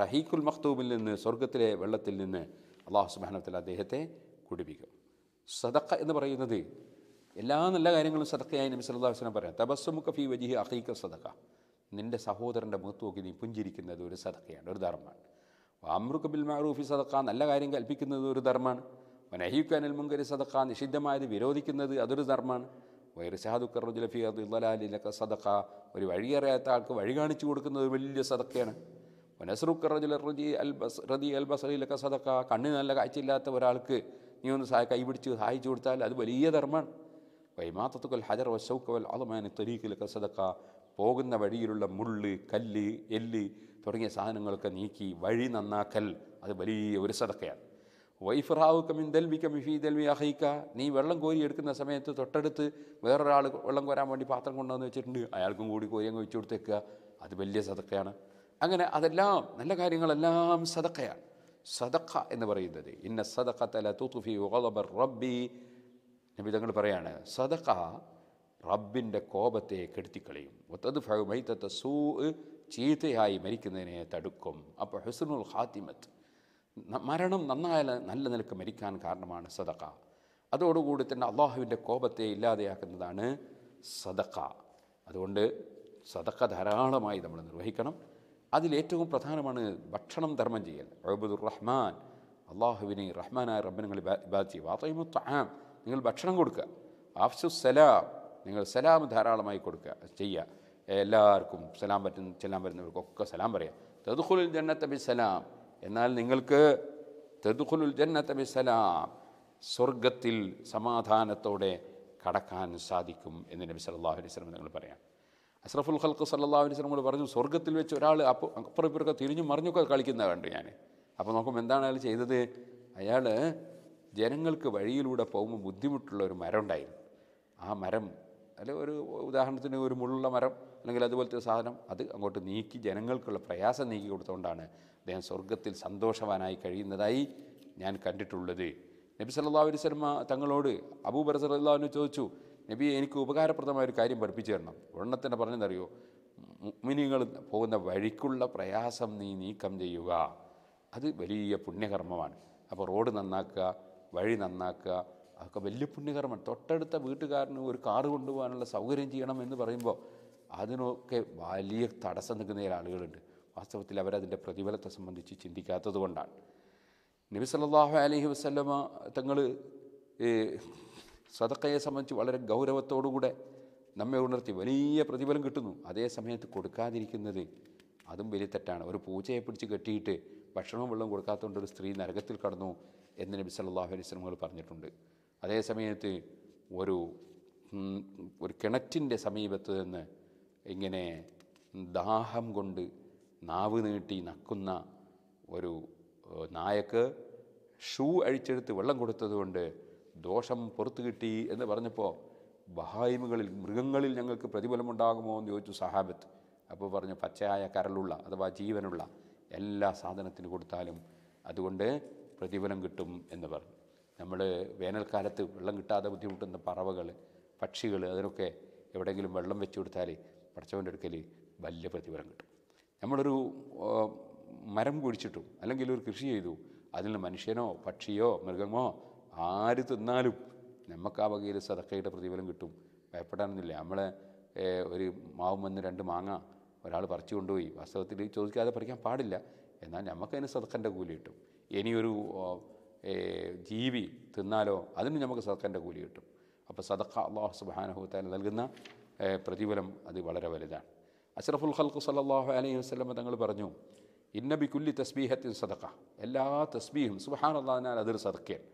റഹീഖുൽ മഖ്തൂബിൽ നിന്ന് സ്വർഗത്തിലെ വെള്ളത്തിൽ നിന്ന് അള്ളാഹു സുബാനഹുത്തല അദ്ദേഹത്തെ കുടിപ്പിക്കും സദക്ക എന്ന് പറയുന്നത് എല്ലാ നല്ല കാര്യങ്ങളും സദക്കയായി നബി സല്ലാ പറയാം തബസ്സുമുഖ ഫി വജിഹി അഹീഖ സദക്ക നിൻ്റെ സഹോദരൻ്റെ മുഖത്ത് നോക്കി നീ പുഞ്ചിരിക്കുന്നത് ഒരു സദക്കയാണ് ഒരു ധർമ്മമാണ് അമൃക് ബിൽ മാറൂഫി സദക്ക നല്ല കാര്യം കൽപ്പിക്കുന്നത് ഒരു ധർമ്മമാണ് വനഹീഖാനിൽ മുങ്കരി സദക്ക നിഷിദ്ധമായത് വിരോധിക്കുന്നത് അതൊരു ധർമ്മമാണ് വൈറ് ഷാദുക്കർ ജലഫി അബ്ദുലാലിലൊക്കെ സദക്ക ഒരു വഴിയറിയാത്ത ആൾക്ക് വഴി കാണിച്ചു കൊടുക്കുന്നത് വലിയ സദക്കയാണ് വനസ്രുക്കർ റജി അൽ ബസ് റതി അൽ ബസറിയിലൊക്കെ സദക്ക കണ്ണിന് നല്ല കാഴ്ചയില്ലാത്ത ഒരാൾക്ക് നീ ഒന്ന് സഹായ കൈപിടിച്ച് സഹായിച്ചു കൊടുത്താൽ അത് വലിയ ധർമ്മമാണ് വൈമാത്തത്തുക്കൽ ഹജർ വശൗക്കവൽ അതുമാനി തരീഖിലൊക്കെ സദക്ക പോകുന്ന വഴിയിലുള്ള മുള്ള് കല്ല് എല്ല് തുടങ്ങിയ സാധനങ്ങളൊക്കെ നീക്കി വഴി നന്നാക്കൽ അത് വലിയ ഒരു സതക്കയാണ് വൈഫറാവ് കമിൻ ദൽവിക്ക മിഫി ദൽവി അഹൈക്ക നീ വെള്ളം കോരി എടുക്കുന്ന സമയത്ത് തൊട്ടടുത്ത് വേറൊരാൾ വെള്ളം കോരാൻ വേണ്ടി പാത്രം കൊണ്ടുവന്ന് വെച്ചിട്ടുണ്ട് അയാൾക്കും കൂടി കോരി അങ്ങ് വെച്ചു കൊടുത്തേക്കുക അത് വലിയ സതക്കയാണ് അങ്ങനെ അതെല്ലാം നല്ല കാര്യങ്ങളെല്ലാം സതക്കയാണ് സദഖ എന്ന് പറയുന്നത് ഇന്ന സദഖ തല തുഫി റബ്ബി നബി തങ്ങൾ പറയാണ് സദഖ റബ്ബിൻ്റെ കോപത്തെ കെടുത്തിക്കളയും ഒത്തത് ഫൈത്തത്തെ സൂ ചീത്തയായി മരിക്കുന്നതിനെ തടുക്കും അപ്പോൾ ഹുസനുൽ ഹാത്തിമത്ത് മരണം നന്നായ നല്ല നിലക്ക് മരിക്കാൻ കാരണമാണ് സദക്ക അതോടുകൂടി തന്നെ അള്ളാഹുവിൻ്റെ കോപത്തെ ഇല്ലാതെയാക്കുന്നതാണ് സദക്ക അതുകൊണ്ട് സദക്ക ധാരാളമായി നമ്മൾ നിർവഹിക്കണം അതിലേറ്റവും പ്രധാനമാണ് ഭക്ഷണം ധർമ്മം ചെയ്യൽ അഴബുദുർ റഹ്മാൻ അള്ളാഹുവിനെ റഹ്മാനായ റബ്ബിനെ നിങ്ങൾ ഇബാദ് ചെയ്യുക നിങ്ങൾ ഭക്ഷണം കൊടുക്കുക ആഫ്സുസലാം നിങ്ങൾ സലാം ധാരാളമായി കൊടുക്കുക ചെയ്യുക എല്ലാവർക്കും സലാം പറ്റുന്ന ചെല്ലാൻ വരുന്നവർക്കൊക്കെ സലാം പറയാം തെതുഖുലുൽ ജന്നത്തബി സലാം എന്നാൽ നിങ്ങൾക്ക് തെതുഖുലുൽ ജന്നത്തബി സലാം സ്വർഗത്തിൽ സമാധാനത്തോടെ കടക്കാൻ സാധിക്കും എന്ന് നബി സല്ലാഹു അലൈഹി സ്വലം നിങ്ങൾ പറയാം അസ്രഫുൽ ഖൽക്ക് സല്ലാ അലൈഹി സ്വലം പറഞ്ഞു സ്വർഗത്തിൽ വെച്ച് ഒരാൾ അപ്പോൾ അപ്പുറം ഇപ്പുറമൊക്കെ തിരിഞ്ഞു മറിഞ്ഞൊക്കെ കളിക്കുന്ന കണ്ടു ഞാൻ അപ്പോൾ നോക്കുമ്പോൾ എന്താണ് അയാൾ ചെയ്തത് അയാൾ ജനങ്ങൾക്ക് വഴിയിലൂടെ പോകുമ്പോൾ ബുദ്ധിമുട്ടുള്ള ഒരു മരം ഉണ്ടായിരുന്നു ആ മരം അല്ലെ ഒരു ഉദാഹരണത്തിന് ഒരു മുള്ളുള്ള മരം അല്ലെങ്കിൽ അതുപോലത്തെ സാധനം അത് അങ്ങോട്ട് നീക്കി ജനങ്ങൾക്കുള്ള പ്രയാസം നീക്കി കൊടുത്തുകൊണ്ടാണ് അദ്ദേഹം സ്വർഗത്തിൽ സന്തോഷവാനായി കഴിയുന്നതായി ഞാൻ കണ്ടിട്ടുള്ളത് നബി സല്ലാ അലൈഹി സ്വലമ തങ്ങളോട് അബൂബർ സല്ലാവിന് ചോദിച്ചു നബി എനിക്ക് ഉപകാരപ്രദമായ ഒരു കാര്യം പഠിപ്പിച്ചു തരണം ഉടനെ തന്നെ പറഞ്ഞതറിയോ മിനിങ്ങൾ പോകുന്ന വഴിക്കുള്ള പ്രയാസം നീ നീക്കം ചെയ്യുക അത് വലിയ പുണ്യകർമ്മമാണ് അപ്പോൾ റോഡ് നന്നാക്കുക വഴി നന്നാക്കുക അതൊക്കെ വലിയ പുണ്യകർമ്മം തൊട്ടടുത്ത വീട്ടുകാരന് ഒരു കാറ് കൊണ്ടുപോകാനുള്ള സൗകര്യം ചെയ്യണം എന്ന് പറയുമ്പോൾ അതിനൊക്കെ വലിയ തടസ്സം നിൽക്കുന്ന ആളുകളുണ്ട് വാസ്തവത്തിൽ അവരതിൻ്റെ പ്രതിഫലത്തെ സംബന്ധിച്ച് ചിന്തിക്കാത്തത് കൊണ്ടാണ് നബി സല്ലാഹു അലഹി വസ്ലമ തങ്ങൾ സതക്കയെ സംബന്ധിച്ച് വളരെ ഗൗരവത്തോടുകൂടെ നമ്മെ ഉണർത്തി വലിയ പ്രതിഫലം കിട്ടുന്നു അതേ സമയത്ത് കൊടുക്കാതിരിക്കുന്നത് അതും വലിയ തെറ്റാണ് ഒരു പൂച്ചയെ പിടിച്ച് കെട്ടിയിട്ട് ഭക്ഷണവും വെള്ളവും കൊടുക്കാത്തതുകൊണ്ട് ഒരു സ്ത്രീ നരകത്തിൽ കടന്നു എന്ന് നബി സല്ലാഹു അലൈഹി സ്വലമകൾ പറഞ്ഞിട്ടുണ്ട് അതേ സമയത്ത് ഒരു ഒരു കിണറ്റിൻ്റെ സമീപത്ത് നിന്ന് ഇങ്ങനെ ദാഹം കൊണ്ട് നാവ് നീട്ടി നക്കുന്ന ഒരു നായക്ക് ഷൂ അഴിച്ചെടുത്ത് വെള്ളം കൊടുത്തതുകൊണ്ട് ദോഷം പുറത്തു കിട്ടി എന്ന് പറഞ്ഞപ്പോൾ ബഹായിമുകളിൽ മൃഗങ്ങളിൽ ഞങ്ങൾക്ക് പ്രതിഫലമുണ്ടാകുമോ എന്ന് ചോദിച്ചു സഹാബത്ത് അപ്പോൾ പറഞ്ഞു പച്ചയായ കരളുള്ള അഥവാ ജീവനുള്ള എല്ലാ സാധനത്തിന് കൊടുത്താലും അതുകൊണ്ട് പ്രതിഫലം കിട്ടും എന്ന് പറഞ്ഞു നമ്മൾ വേനൽക്കാലത്ത് വെള്ളം കിട്ടാതെ ബുദ്ധിമുട്ടുന്ന പറവകൾ പക്ഷികൾ അതിനൊക്കെ എവിടെയെങ്കിലും വെള്ളം വെച്ച് കൊടുത്താൽ പടച്ചവൻ്റെ അടുക്കൽ വലിയ പ്രതിഫലം കിട്ടും നമ്മളൊരു മരം കുഴിച്ചിട്ടു അല്ലെങ്കിൽ ഒരു കൃഷി ചെയ്തു അതിൽ മനുഷ്യനോ പക്ഷിയോ മൃഗമോ ആര് തിന്നാലും നമുക്ക് ആ വകയിൽ സതക്കയുടെ പ്രതിഫലം കിട്ടും ഭയപ്പെടാനൊന്നുമില്ല നമ്മളെ ഒരു മാവും വന്ന് രണ്ട് മാങ്ങ ഒരാൾ പറിച്ചു കൊണ്ടുപോയി വാസ്തവത്തിൽ ചോദിക്കാതെ പറിക്കാൻ പാടില്ല എന്നാൽ നമുക്കതിന് സതക്കൻ്റെ കൂലി കിട്ടും ഇനിയൊരു ജീവി തിന്നാലോ അതിന് നമുക്ക് സദക്കൻ്റെ കൂലി കിട്ടും അപ്പോൾ സദക്ക അള്ളാഹു സുബാനഹുത്താൻ നൽകുന്ന പ്രതിഫലം അത് വളരെ വലുതാണ് അഷ്റഫുൽ ഖൽഖു സല്ലാഹു അലൈഹി വസ്ലമ തങ്ങൾ പറഞ്ഞു ഇന്നബി കുല്ലി തസ്ബീഹത്തിൻ സദക്ക എല്ലാ തസ്ബീഹും സുബഹാൻ അള്ളാഹിനാൽ അതൊരു സദക്കയാണ്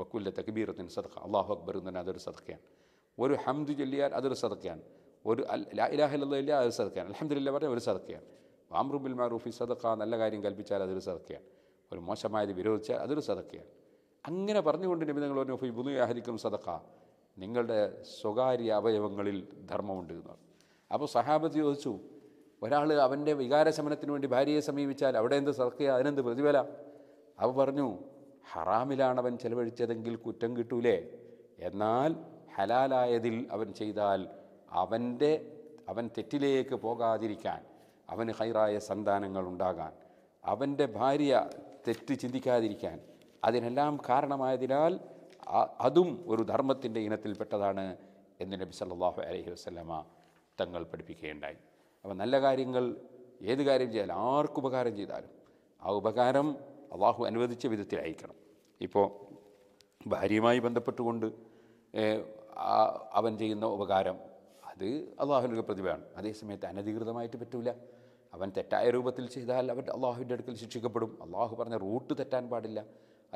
വക്കുല്ല തക്ബീറത്തിൻ സദക്ക അള്ളാഹു അക്ബർ തന്നെ അതൊരു സദക്കയാണ് ഒരു ഹംദ് ചൊല്ലിയാൽ അതൊരു സദക്കയാണ് ഒരു ഇലാഹില്ല അതൊരു സദക്കയാണ് അലഹമില്ല പറഞ്ഞാൽ ഒരു സദക്കയാണ് ആമ്രുബിൽ മാറൂഫി സദക്ക നല്ല കാര്യം കൽപ്പിച്ചാൽ അതൊരു സദക്കയാണ് ഒരു മോശമായത് വിരോധിച്ചാൽ അതൊരു സദക്കയാണ് അങ്ങനെ പറഞ്ഞുകൊണ്ട് നബി നിങ്ങൾ പറഞ്ഞു ഫിബുദു അഹരിക്കും സദക്ക നിങ്ങളുടെ സ്വകാര്യ അവയവങ്ങളിൽ ധർമ്മമുണ്ട് എന്ന് അപ്പോൾ സഹാബത്ത് ചോദിച്ചു ഒരാൾ അവൻ്റെ വികാരശമനത്തിന് വേണ്ടി ഭാര്യയെ സമീപിച്ചാൽ അവിടെ എന്ത് സദക്കുക അതിനെന്ത് പ്രതിഫല അവ പറഞ്ഞു ഹറാമിലാണ് അവൻ ചെലവഴിച്ചതെങ്കിൽ കുറ്റം കിട്ടൂലേ എന്നാൽ ഹലാലായതിൽ അവൻ ചെയ്താൽ അവൻ്റെ അവൻ തെറ്റിലേക്ക് പോകാതിരിക്കാൻ അവന് ഹൈറായ സന്താനങ്ങൾ ഉണ്ടാകാൻ അവൻ്റെ ഭാര്യ തെറ്റ് ചിന്തിക്കാതിരിക്കാൻ അതിനെല്ലാം കാരണമായതിനാൽ അതും ഒരു ധർമ്മത്തിൻ്റെ ഇനത്തിൽപ്പെട്ടതാണ് എന്ന് നബി സല്ലാഹു അലഹി വസ്ലമ തങ്ങൾ പഠിപ്പിക്കുകയുണ്ടായി അപ്പോൾ നല്ല കാര്യങ്ങൾ ഏത് കാര്യം ചെയ്താലും ആർക്ക് ഉപകാരം ചെയ്താലും ആ ഉപകാരം അള്ളാഹു അനുവദിച്ച വിധത്തിലായിരിക്കണം ഇപ്പോൾ ഭാര്യയുമായി ബന്ധപ്പെട്ടുകൊണ്ട് അവൻ ചെയ്യുന്ന ഉപകാരം അത് അള്ളാഹുവിൻ്റെ പ്രതിഭയാണ് അതേസമയത്ത് അനധികൃതമായിട്ട് പറ്റൂല അവൻ തെറ്റായ രൂപത്തിൽ ചെയ്താൽ അവൻ അള്ളാഹുവിൻ്റെ അടുക്കൽ ശിക്ഷിക്കപ്പെടും അള്ളാഹു പറഞ്ഞ റൂട്ട് തെറ്റാൻ പാടില്ല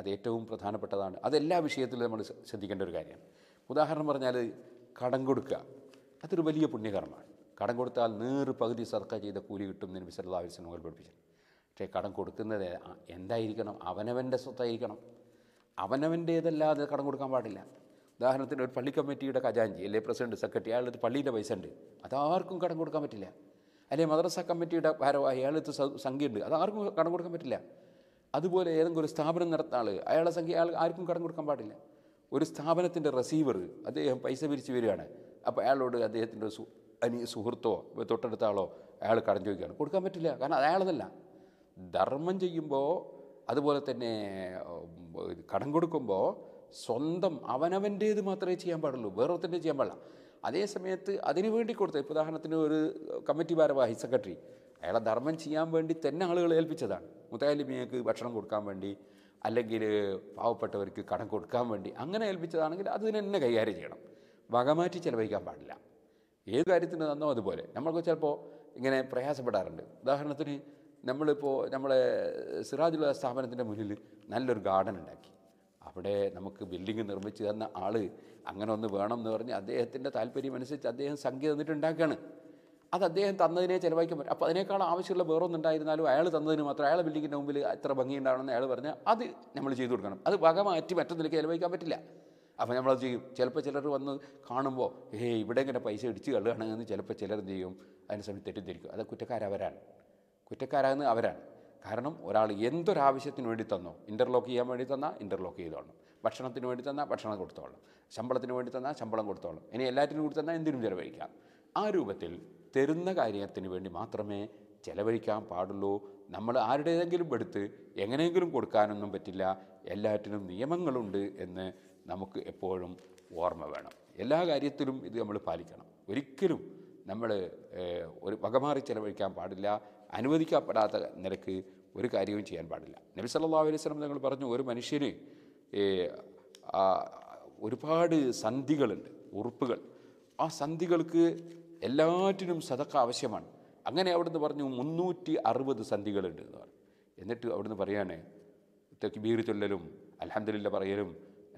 അത് ഏറ്റവും പ്രധാനപ്പെട്ടതാണ് അതെല്ലാ വിഷയത്തിലും നമ്മൾ ശ്രദ്ധിക്കേണ്ട ഒരു കാര്യമാണ് ഉദാഹരണം പറഞ്ഞാൽ കടം കൊടുക്കുക അതൊരു വലിയ പുണ്യകർമ്മമാണ് കടം കൊടുത്താൽ നേറ് പകുതി സർക്കാർ ചെയ്ത കൂലി കിട്ടും എന്ന് നബി സല്ലാ അലിസ് പക്ഷേ കടം കൊടുക്കുന്നത് എന്തായിരിക്കണം അവനവൻ്റെ സ്വത്തായിരിക്കണം അവനവൻ്റേതല്ലാതെ കടം കൊടുക്കാൻ പാടില്ല ഉദാഹരണത്തിന് ഒരു പള്ളി കമ്മിറ്റിയുടെ ഖജാഞ്ചി അല്ലെ പ്രസിഡൻറ്റ് സെക്രട്ടറി അയാളുടെ പള്ളിയുടെ പൈസ ഉണ്ട് അതാർക്കും കടം കൊടുക്കാൻ പറ്റില്ല അല്ലെങ്കിൽ മദ്രസ കമ്മിറ്റിയുടെ ഭാരമോ അയാളത്ത് സംഖ്യയുണ്ട് അത് ആർക്കും കടം കൊടുക്കാൻ പറ്റില്ല അതുപോലെ ഏതെങ്കിലും ഒരു സ്ഥാപനം നടത്തുന്ന ആൾ അയാളെ സംഖ്യ അയാൾ ആർക്കും കടം കൊടുക്കാൻ പാടില്ല ഒരു സ്ഥാപനത്തിൻ്റെ റെസീവർ അദ്ദേഹം പൈസ പിരിച്ച് വരികയാണ് അപ്പോൾ അയാളോട് അദ്ദേഹത്തിൻ്റെ സു അനി സുഹൃത്തോ തൊട്ടടുത്താളോ അയാൾ കടം ചോദിക്കുകയാണ് കൊടുക്കാൻ പറ്റില്ല കാരണം അയാളതല്ല ധർമ്മം ചെയ്യുമ്പോൾ അതുപോലെ തന്നെ കടം കൊടുക്കുമ്പോൾ സ്വന്തം അവനവൻ്റേത് മാത്രമേ ചെയ്യാൻ പാടുള്ളൂ വേറൊരുത്തൻ്റെ ചെയ്യാൻ പാടില്ല അതേ സമയത്ത് അതിനു വേണ്ടി കൊടുത്ത ഉദാഹരണത്തിന് ഒരു കമ്മിറ്റി ഭാരവാഹി സെക്രട്ടറി അയാളെ ധർമ്മം ചെയ്യാൻ വേണ്ടി തന്നെ ആളുകളെ ഏൽപ്പിച്ചതാണ് മുത്താലിമിയക്ക് ഭക്ഷണം കൊടുക്കാൻ വേണ്ടി അല്ലെങ്കിൽ പാവപ്പെട്ടവർക്ക് കടം കൊടുക്കാൻ വേണ്ടി അങ്ങനെ ഏൽപ്പിച്ചതാണെങ്കിൽ അത് തന്നെ കൈകാര്യം ചെയ്യണം വകമാറ്റി ചിലവഴിക്കാൻ പാടില്ല ഏത് കാര്യത്തിന് തന്നോ അതുപോലെ നമ്മൾക്ക് ചിലപ്പോൾ ഇങ്ങനെ പ്രയാസപ്പെടാറുണ്ട് ഉദാഹരണത്തിന് നമ്മളിപ്പോൾ നമ്മളെ സിറാജുള്ള സ്ഥാപനത്തിൻ്റെ മുന്നിൽ നല്ലൊരു ഗാർഡൻ ഉണ്ടാക്കി അവിടെ നമുക്ക് ബിൽഡിങ് നിർമ്മിച്ച് തന്ന ആൾ അങ്ങനെ ഒന്ന് വേണം എന്ന് പറഞ്ഞ് അദ്ദേഹത്തിൻ്റെ അനുസരിച്ച് അദ്ദേഹം സംഖ്യ തന്നിട്ടുണ്ടാക്കുകയാണ് അത് അദ്ദേഹം തന്നതിനെ ചിലവാക്കാൻ പറ്റും അപ്പോൾ അതിനേക്കാൾ ആവശ്യമുള്ള ഉണ്ടായിരുന്നാലും അയാൾ തന്നതിന് മാത്രം അയാൾ ബിൽഡിങ്ങിൻ്റെ മുമ്പിൽ എത്ര ഭംഗിയുണ്ടാവണമെന്ന് അയാൾ പറഞ്ഞാൽ അത് നമ്മൾ ചെയ്തു കൊടുക്കണം അത് വക മാറ്റി മറ്റൊന്നിലേക്ക് ചിലവഴിക്കാൻ പറ്റില്ല അപ്പോൾ നമ്മളത് ചെയ്യും ചിലപ്പോൾ ചിലർ വന്ന് കാണുമ്പോൾ ഏ ഇവിടെ ഇങ്ങനെ പൈസ ഇടിച്ച് കളയുകയാണെന്ന് ചിലപ്പോൾ ചിലർ ചെയ്യും അതിനെ സമയത്ത് തെറ്റിദ്ധരിക്കും അത് കുറ്റക്കാരവരാണ് കുറ്റക്കാരാകുന്നത് അവരാണ് കാരണം ഒരാൾ എന്തൊരാവശ്യത്തിന് വേണ്ടി തന്നോ ഇൻ്റർലോക്ക് ചെയ്യാൻ വേണ്ടി തന്നാൽ ഇൻ്റർലോക്ക് ചെയ്തോളും ഭക്ഷണത്തിന് വേണ്ടി തന്നാൽ ഭക്ഷണം കൊടുത്തോളും ശമ്പളത്തിന് വേണ്ടി തന്നാൽ ശമ്പളം കൊടുത്തോളും ഇനി എല്ലാറ്റിനും കൂടി തന്നാൽ എന്തിനും ചിലവഴിക്കാം ആ രൂപത്തിൽ തരുന്ന കാര്യത്തിന് വേണ്ടി മാത്രമേ ചിലവഴിക്കാൻ പാടുള്ളൂ നമ്മൾ ആരുടേതെങ്കിലും എടുത്ത് എങ്ങനെയെങ്കിലും കൊടുക്കാനൊന്നും പറ്റില്ല എല്ലാറ്റിനും നിയമങ്ങളുണ്ട് എന്ന് നമുക്ക് എപ്പോഴും ഓർമ്മ വേണം എല്ലാ കാര്യത്തിലും ഇത് നമ്മൾ പാലിക്കണം ഒരിക്കലും നമ്മൾ ഒരു വകമാറി ചിലവഴിക്കാൻ പാടില്ല അനുവദിക്കപ്പെടാത്ത നിരക്ക് ഒരു കാര്യവും ചെയ്യാൻ പാടില്ല നബി സല്ലാ അലൈഹി സ്വലം നിങ്ങൾ പറഞ്ഞു ഒരു മനുഷ്യന് ഒരുപാട് സന്ധികളുണ്ട് ഉറുപ്പുകൾ ആ സന്ധികൾക്ക് എല്ലാറ്റിനും സതക്ക ആവശ്യമാണ് അങ്ങനെ അവിടുന്ന് പറഞ്ഞു മുന്നൂറ്റി അറുപത് സന്ധികളുണ്ട് എന്ന് പറഞ്ഞു എന്നിട്ട് അവിടുന്ന് പറയാണ് തെക്കിബീർ ചൊല്ലലും അലഹദില്ല പറയലും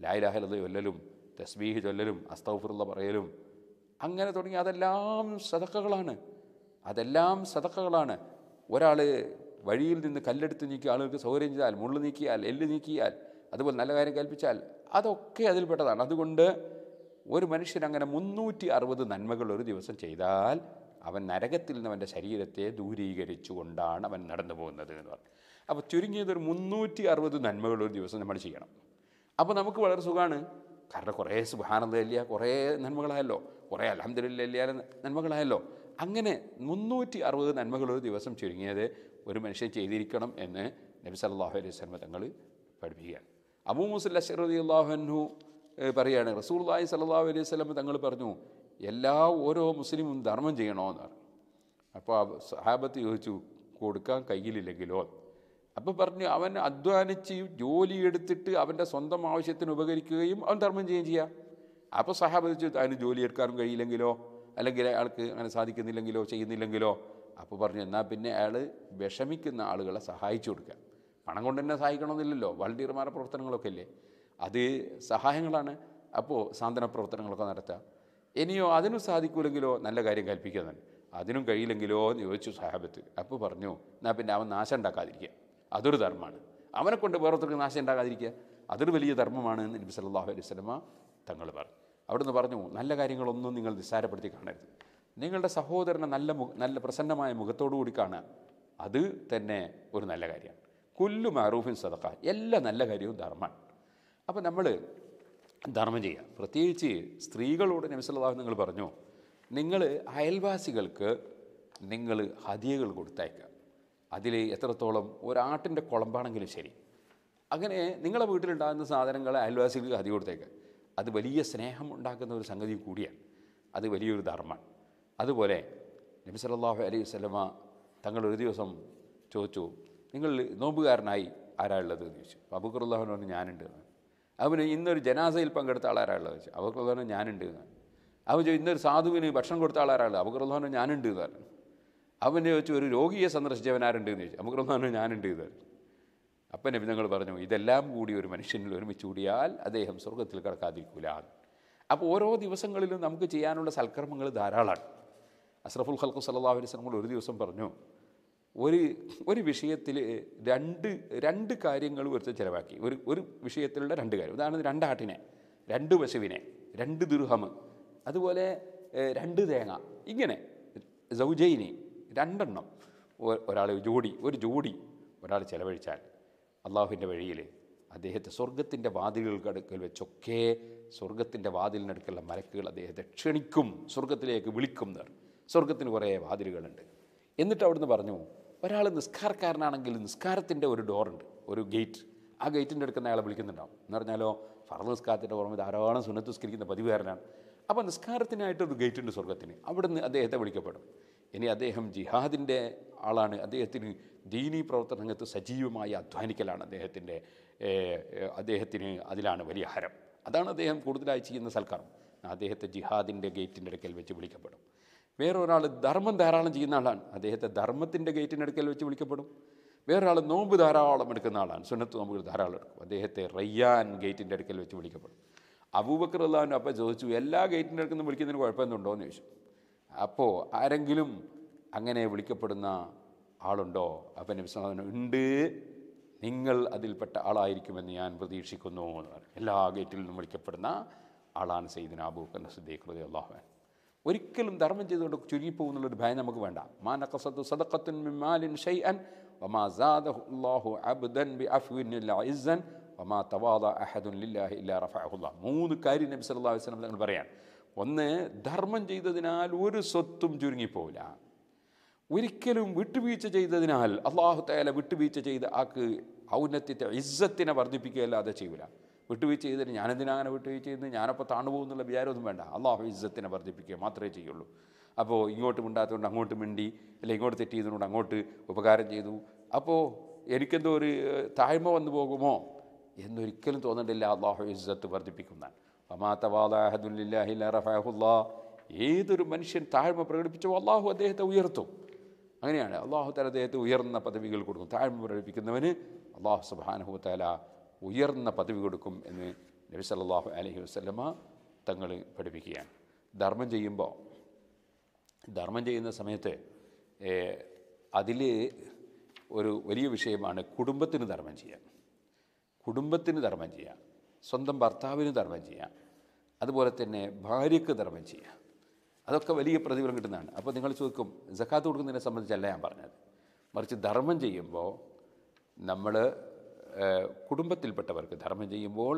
ലായിലാഹലത ചൊല്ലലും തസ്ബീഹ് ചൊല്ലലും അസ്തഫുറുള്ള പറയലും അങ്ങനെ തുടങ്ങി അതെല്ലാം സതക്കകളാണ് അതെല്ലാം സതക്കകളാണ് ഒരാൾ വഴിയിൽ നിന്ന് കല്ലെടുത്ത് നീക്കി ആളുകൾക്ക് സൗകര്യം ചെയ്താൽ മുള്ളു നീക്കിയാൽ എല്ല് നീക്കിയാൽ അതുപോലെ നല്ല കാര്യം കൽപ്പിച്ചാൽ അതൊക്കെ അതിൽപ്പെട്ടതാണ് അതുകൊണ്ട് ഒരു മനുഷ്യൻ അങ്ങനെ മുന്നൂറ്റി അറുപത് നന്മകൾ ഒരു ദിവസം ചെയ്താൽ അവൻ നരകത്തിൽ നിന്ന് അവൻ്റെ ശരീരത്തെ കൊണ്ടാണ് അവൻ നടന്നു പോകുന്നത് എന്ന് പറഞ്ഞു അപ്പോൾ ചുരുങ്ങിയത് ഒരു മുന്നൂറ്റി അറുപത് നന്മകൾ ഒരു ദിവസം നമ്മൾ ചെയ്യണം അപ്പോൾ നമുക്ക് വളരെ സുഖമാണ് കാരണം കുറേ സുഭാനന്ദ ഇല്ല കുറേ നന്മകളായല്ലോ കുറേ അലഹമ്മദില്ല നന്മകളായല്ലോ അങ്ങനെ മുന്നൂറ്റി അറുപത് നന്മകൾ ഒരു ദിവസം ചുരുങ്ങിയത് ഒരു മനുഷ്യൻ ചെയ്തിരിക്കണം എന്ന് നബി സല്ലാഹു അലൈഹി സ്വലമ തങ്ങൾ പഠിപ്പിക്കുകയാണ് അബൂ മുസല്ല ഷെറുദി അള്ളാഹുഹു പറയുകയാണ് റസൂൽ അള്ളാഹി സല്ലാഹു അലൈഹി സ്വലമ തങ്ങൾ പറഞ്ഞു എല്ലാ ഓരോ മുസ്ലിമും ധർമ്മം ചെയ്യണമെന്ന് പറഞ്ഞു അപ്പോൾ സഹാബത്ത് ചോദിച്ചു കൊടുക്കാൻ കയ്യിലില്ലെങ്കിലോ അപ്പോൾ പറഞ്ഞു അവൻ അധ്വാനിച്ച് ജോലിയെടുത്തിട്ട് അവൻ്റെ സ്വന്തം ആവശ്യത്തിന് ഉപകരിക്കുകയും അവൻ ധർമ്മം ചെയ്യുകയും ചെയ്യാം അപ്പോൾ സഹാബത്ത് ചോദിച്ചു അതിന് ജോലിയെടുക്കാനും കഴിയില്ലെങ്കിലോ അല്ലെങ്കിൽ അയാൾക്ക് അങ്ങനെ സാധിക്കുന്നില്ലെങ്കിലോ ചെയ്യുന്നില്ലെങ്കിലോ അപ്പോൾ പറഞ്ഞു എന്നാൽ പിന്നെ അയാൾ വിഷമിക്കുന്ന ആളുകളെ സഹായിച്ചു കൊടുക്കുക പണം കൊണ്ട് തന്നെ സഹായിക്കണമെന്നില്ലല്ലോ വളണ്ടിയർമാരുടെ പ്രവർത്തനങ്ങളൊക്കെ അല്ലേ അത് സഹായങ്ങളാണ് അപ്പോൾ സാന്ത്വന പ്രവർത്തനങ്ങളൊക്കെ നടത്തുക ഇനിയോ അതിനും സാധിക്കൂലെങ്കിലോ നല്ല കാര്യം കൽപ്പിക്കുക അതിനും കഴിയില്ലെങ്കിലോ എന്ന് ചോദിച്ചു സാഹബത്ത് അപ്പോൾ പറഞ്ഞു എന്നാൽ പിന്നെ അവൻ നാശം ഉണ്ടാക്കാതിരിക്കുക അതൊരു ധർമ്മമാണ് അവനെ കൊണ്ട് വേറൊരുത്തർക്ക് നാശം ഉണ്ടാകാതിരിക്കുക അതൊരു വലിയ ധർമ്മമാണ് എന്ന് നബി സല്ലാഹു അലൈഹി സ്വലമ തങ്ങൾ പറഞ്ഞു അവിടുന്ന് പറഞ്ഞു നല്ല കാര്യങ്ങളൊന്നും നിങ്ങൾ നിസ്സാരപ്പെടുത്തി കാണരുത് നിങ്ങളുടെ സഹോദരനെ നല്ല മുഖ നല്ല പ്രസന്നമായ മുഖത്തോടുകൂടി കാണുക അത് തന്നെ ഒരു നല്ല കാര്യമാണ് കുല്ലു മാറൂഫിൻ സദക്ക എല്ലാ നല്ല കാര്യവും ധർമ്മമാണ് അപ്പോൾ നമ്മൾ ധർമ്മം ചെയ്യുക പ്രത്യേകിച്ച് സ്ത്രീകളോട് നബിസല്ലാഹു നിങ്ങൾ പറഞ്ഞു നിങ്ങൾ അയൽവാസികൾക്ക് നിങ്ങൾ ഹതിയകൾ കൊടുത്തയക്കുക അതിൽ എത്രത്തോളം ഒരാട്ടിൻ്റെ കുളമ്പാണെങ്കിലും ശരി അങ്ങനെ നിങ്ങളുടെ വീട്ടിലുണ്ടാകുന്ന സാധനങ്ങൾ അയൽവാസികൾക്ക് ഹതി കൊടുത്തേക്കുക അത് വലിയ സ്നേഹം ഉണ്ടാക്കുന്ന ഒരു സംഗതി കൂടിയാണ് അത് വലിയൊരു ധർമ്മമാണ് അതുപോലെ നബി സലാഹു അലൈഹി സ്വലമ തങ്ങൾ ഒരു ദിവസം ചോദിച്ചു നിങ്ങൾ നോമ്പുകാരനായി ആരാ എന്ന് ചോദിച്ചു അപ്പോൾ അബുക്കുറുല്ലാഹു പറഞ്ഞു ഞാനുണ്ട് എന്ന് അവന് ഇന്നൊരു ജനാസയിൽ പങ്കെടുത്ത ആളാരാ ഉള്ളത് ചോദിച്ചു അബുക്കുറുല്ലാഹു ഞാനുണ്ട് എന്ന് അവൻ ചോദിച്ചു ഇന്നൊരു സാധുവിന് ഭക്ഷണം കൊടുത്ത ആളാരാ ഉള്ളത് അബുക്കുറുല്ലാഹു ഞാനുണ്ട് എന്ന് പറഞ്ഞു അവൻ ചോദിച്ചു ഒരു രോഗിയെ സന്ദർശിച്ചവനാരുണ്ട് എന്ന് ചോദിച്ചു അബുക്കുറുല്ലാഹു ഞാനുണ്ട് എന്ന് പറഞ്ഞു അപ്പം നബിതങ്ങൾ പറഞ്ഞു ഇതെല്ലാം കൂടി ഒരു മനുഷ്യനിൽ ഒരുമിച്ച് കൂടിയാൽ അദ്ദേഹം സ്വർഗത്തിൽ കടക്കാതിരിക്കൂലാണ് അപ്പോൾ ഓരോ ദിവസങ്ങളിലും നമുക്ക് ചെയ്യാനുള്ള സൽക്കർമ്മങ്ങൾ ധാരാളമാണ് അസ്രഫുൽ ഖൽക്കു സല്ലാ അലൈസ്മൾ ഒരു ദിവസം പറഞ്ഞു ഒരു ഒരു വിഷയത്തിൽ രണ്ട് രണ്ട് കാര്യങ്ങൾ ഒരുത്ത് ചിലവാക്കി ഒരു ഒരു വിഷയത്തിലുള്ള രണ്ട് കാര്യം ഉദാഹരണത്തിന് രണ്ട് രണ്ട് പശുവിനെ രണ്ട് ദുർഹം അതുപോലെ രണ്ട് തേങ്ങ ഇങ്ങനെ സൗജൈനി രണ്ടെണ്ണം ഒരാൾ ജോഡി ഒരു ജോഡി ഒരാൾ ചിലവഴിച്ചാൽ അള്ളാഹുവിൻ്റെ വഴിയിൽ അദ്ദേഹത്തെ സ്വർഗത്തിൻ്റെ വാതിലുകൾക്കടുക്കൽ വെച്ചൊക്കെ സ്വർഗത്തിൻ്റെ വാതിലിനടുക്കുള്ള മലക്കുകൾ അദ്ദേഹത്തെ ക്ഷണിക്കും സ്വർഗത്തിലേക്ക് വിളിക്കും എന്ന് സ്വർഗത്തിന് കുറേ വാതിലുകളുണ്ട് എന്നിട്ട് അവിടുന്ന് പറഞ്ഞു ഒരാൾ നിസ്കാരക്കാരനാണെങ്കിൽ നിസ്കാരത്തിൻ്റെ ഒരു ഡോറുണ്ട് ഒരു ഗേറ്റ് ആ ഗേറ്റിൻ്റെ അടുക്കുന്ന അയാളെ വിളിക്കുന്നുണ്ടാവും എന്ന് പറഞ്ഞാലോ ഫറു നിസ്കാരത്തിൻ്റെ പുറമെ ധാരാളം സുന്നത്ത് നിസ്കരിക്കുന്ന പതിവുകാരനാണ് അപ്പോൾ നിസ്കാരത്തിനായിട്ടൊരു ഗേറ്റ് ഉണ്ട് സ്വർഗത്തിന് അവിടുന്ന് അദ്ദേഹത്തെ വിളിക്കപ്പെടും ഇനി അദ്ദേഹം ജിഹാദിൻ്റെ ആളാണ് അദ്ദേഹത്തിന് ദീനീ പ്രവർത്തന രംഗത്ത് സജീവമായി അധ്വാനിക്കലാണ് അദ്ദേഹത്തിൻ്റെ അദ്ദേഹത്തിന് അതിലാണ് വലിയ ഹരം അതാണ് അദ്ദേഹം കൂടുതലായി ചെയ്യുന്ന സൽക്കാരം അദ്ദേഹത്തെ ജിഹാദിൻ്റെ ഗേറ്റിൻ്റെ അടുക്കൽ വെച്ച് വിളിക്കപ്പെടും വേറൊരാൾ ധർമ്മം ധാരാളം ചെയ്യുന്ന ആളാണ് അദ്ദേഹത്തെ ധർമ്മത്തിൻ്റെ ഗേറ്റിൻ്റെ അടുക്കൽ വെച്ച് വിളിക്കപ്പെടും വേറൊരാൾ നോമ്പ് ധാരാളം എടുക്കുന്ന ആളാണ് സുന്നത്ത് നോമ്പുകൾ ധാരാളം എടുക്കും അദ്ദേഹത്തെ റയ്യാൻ ഗേറ്റിൻ്റെ അടുക്കൽ വെച്ച് വിളിക്കപ്പെടും അബൂബക്കർ അള്ളാഹുവിൻ്റെ അപ്പം ചോദിച്ചു എല്ലാ ഗേറ്റിൻ്റെ അടുക്കുന്നു വിളിക്കുന്നതിന് കുഴപ്പമെന്നുണ്ടോ എന്ന് ചോദിച്ചു അപ്പോൾ ആരെങ്കിലും അങ്ങനെ വിളിക്കപ്പെടുന്ന ആളുണ്ടോ അപ്പം നബിസ്ലാം ഉണ്ട് നിങ്ങൾ അതിൽപ്പെട്ട ആളായിരിക്കുമെന്ന് ഞാൻ പ്രതീക്ഷിക്കുന്നു എന്ന് പറഞ്ഞു എല്ലാ ഗേറ്റിൽ നിന്നും വിളിക്കപ്പെടുന്ന ആളാണ് സെയ്ദിന അബൂഖർ സുദ്ദീഖ് ഹൃദയ അള്ളാഹുവൻ ഒരിക്കലും ധർമ്മം ചെയ്തുകൊണ്ട് ചുരുങ്ങിപ്പോകുന്നുള്ളൊരു ഭയം നമുക്ക് വേണ്ട മാനക്കസത്ത് സദക്കത്തുൻ മിമാലിൻ ഷൈഅൻ വമാ സാദഹുല്ലാഹു അബ്ദൻ ബി അഫ്വിൻ ഇസ്സൻ വമാ തവാദ അഹദുൻ ലില്ലാഹി ഇല്ലാ റഫഅഹുല്ലാ മൂന്ന് കാര്യം നബി സല്ലല്ലാഹു അലൈഹി വസല്ലം പറയാൻ ഒന്ന് ധർമ്മം ചെയ്തതിനാൽ ഒരു സ്വത്തും ചുരുങ്ങിപ്പോവില്ല ഒരിക്കലും വിട്ടുവീഴ്ച ചെയ്തതിനാൽ അള്ളാഹു തയാല വിട്ടുവീഴ്ച ചെയ്ത് ആക്ക് ഔന്നത്യത്തെ ഇസ്സത്തിനെ വർദ്ധിപ്പിക്കുകയല്ലാതെ ചെയ്യൂല വിട്ടുവീഴ്ച ചെയ്തിട്ട് ഞാനെന്തിനങ്ങനെ വിട്ടുവീഴ്ച ചെയ്യുന്നത് ഞാനപ്പോൾ താണുപോകുന്നുള്ള വിചാരമൊന്നും വേണ്ട അള്ളാഹു ഇസ്സത്തിനെ വർദ്ധിപ്പിക്കുക മാത്രമേ ചെയ്യുള്ളൂ അപ്പോൾ ഇങ്ങോട്ട് മിണ്ടാത്തതുകൊണ്ട് അങ്ങോട്ട് മിണ്ടി അല്ലെങ്കിൽ ഇങ്ങോട്ട് തെറ്റിയതുകൊണ്ട് അങ്ങോട്ട് ഉപകാരം ചെയ്തു അപ്പോൾ എനിക്കെന്തോ ഒരു താഴ്മ വന്നു പോകുമോ എന്നൊരിക്കലും തോന്നണ്ടില്ല അള്ളാഹു ഇസ്സത്ത് വർദ്ധിപ്പിക്കുന്നതാണ് അമാത്തവാദാഹദുല്ലാഹില്ലാ റഫാഹുല്ലാ ഏതൊരു മനുഷ്യൻ താഴ്മ പ്രകടിപ്പിച്ചോ അള്ളാഹു അദ്ദേഹത്തെ ഉയർത്തും അങ്ങനെയാണ് അള്ളാഹു തല അദ്ദേഹത്തെ ഉയർന്ന പദവികൾ കൊടുക്കും താഴ്മ പ്രകടിപ്പിക്കുന്നവന് അള്ളാഹു സുബാനഹു തല ഉയർന്ന പദവി കൊടുക്കും എന്ന് നബി സല്ലാഹു അലഹി വസ്ലമ തങ്ങൾ പഠിപ്പിക്കുകയാണ് ധർമ്മം ചെയ്യുമ്പോൾ ധർമ്മം ചെയ്യുന്ന സമയത്ത് അതിൽ ഒരു വലിയ വിഷയമാണ് കുടുംബത്തിന് ധർമ്മം ചെയ്യാം കുടുംബത്തിന് ധർമ്മം ചെയ്യാം സ്വന്തം ഭർത്താവിന് ധർമ്മം ചെയ്യാം അതുപോലെ തന്നെ ഭാര്യയ്ക്ക് ധർമ്മം ചെയ്യാം അതൊക്കെ വലിയ പ്രതിഫലം കിട്ടുന്നതാണ് അപ്പോൾ നിങ്ങൾ ചോദിക്കും ജക്കാത്ത് കൊടുക്കുന്നതിനെ സംബന്ധിച്ചല്ല ഞാൻ പറഞ്ഞത് മറിച്ച് ധർമ്മം ചെയ്യുമ്പോൾ നമ്മൾ കുടുംബത്തിൽപ്പെട്ടവർക്ക് ധർമ്മം ചെയ്യുമ്പോൾ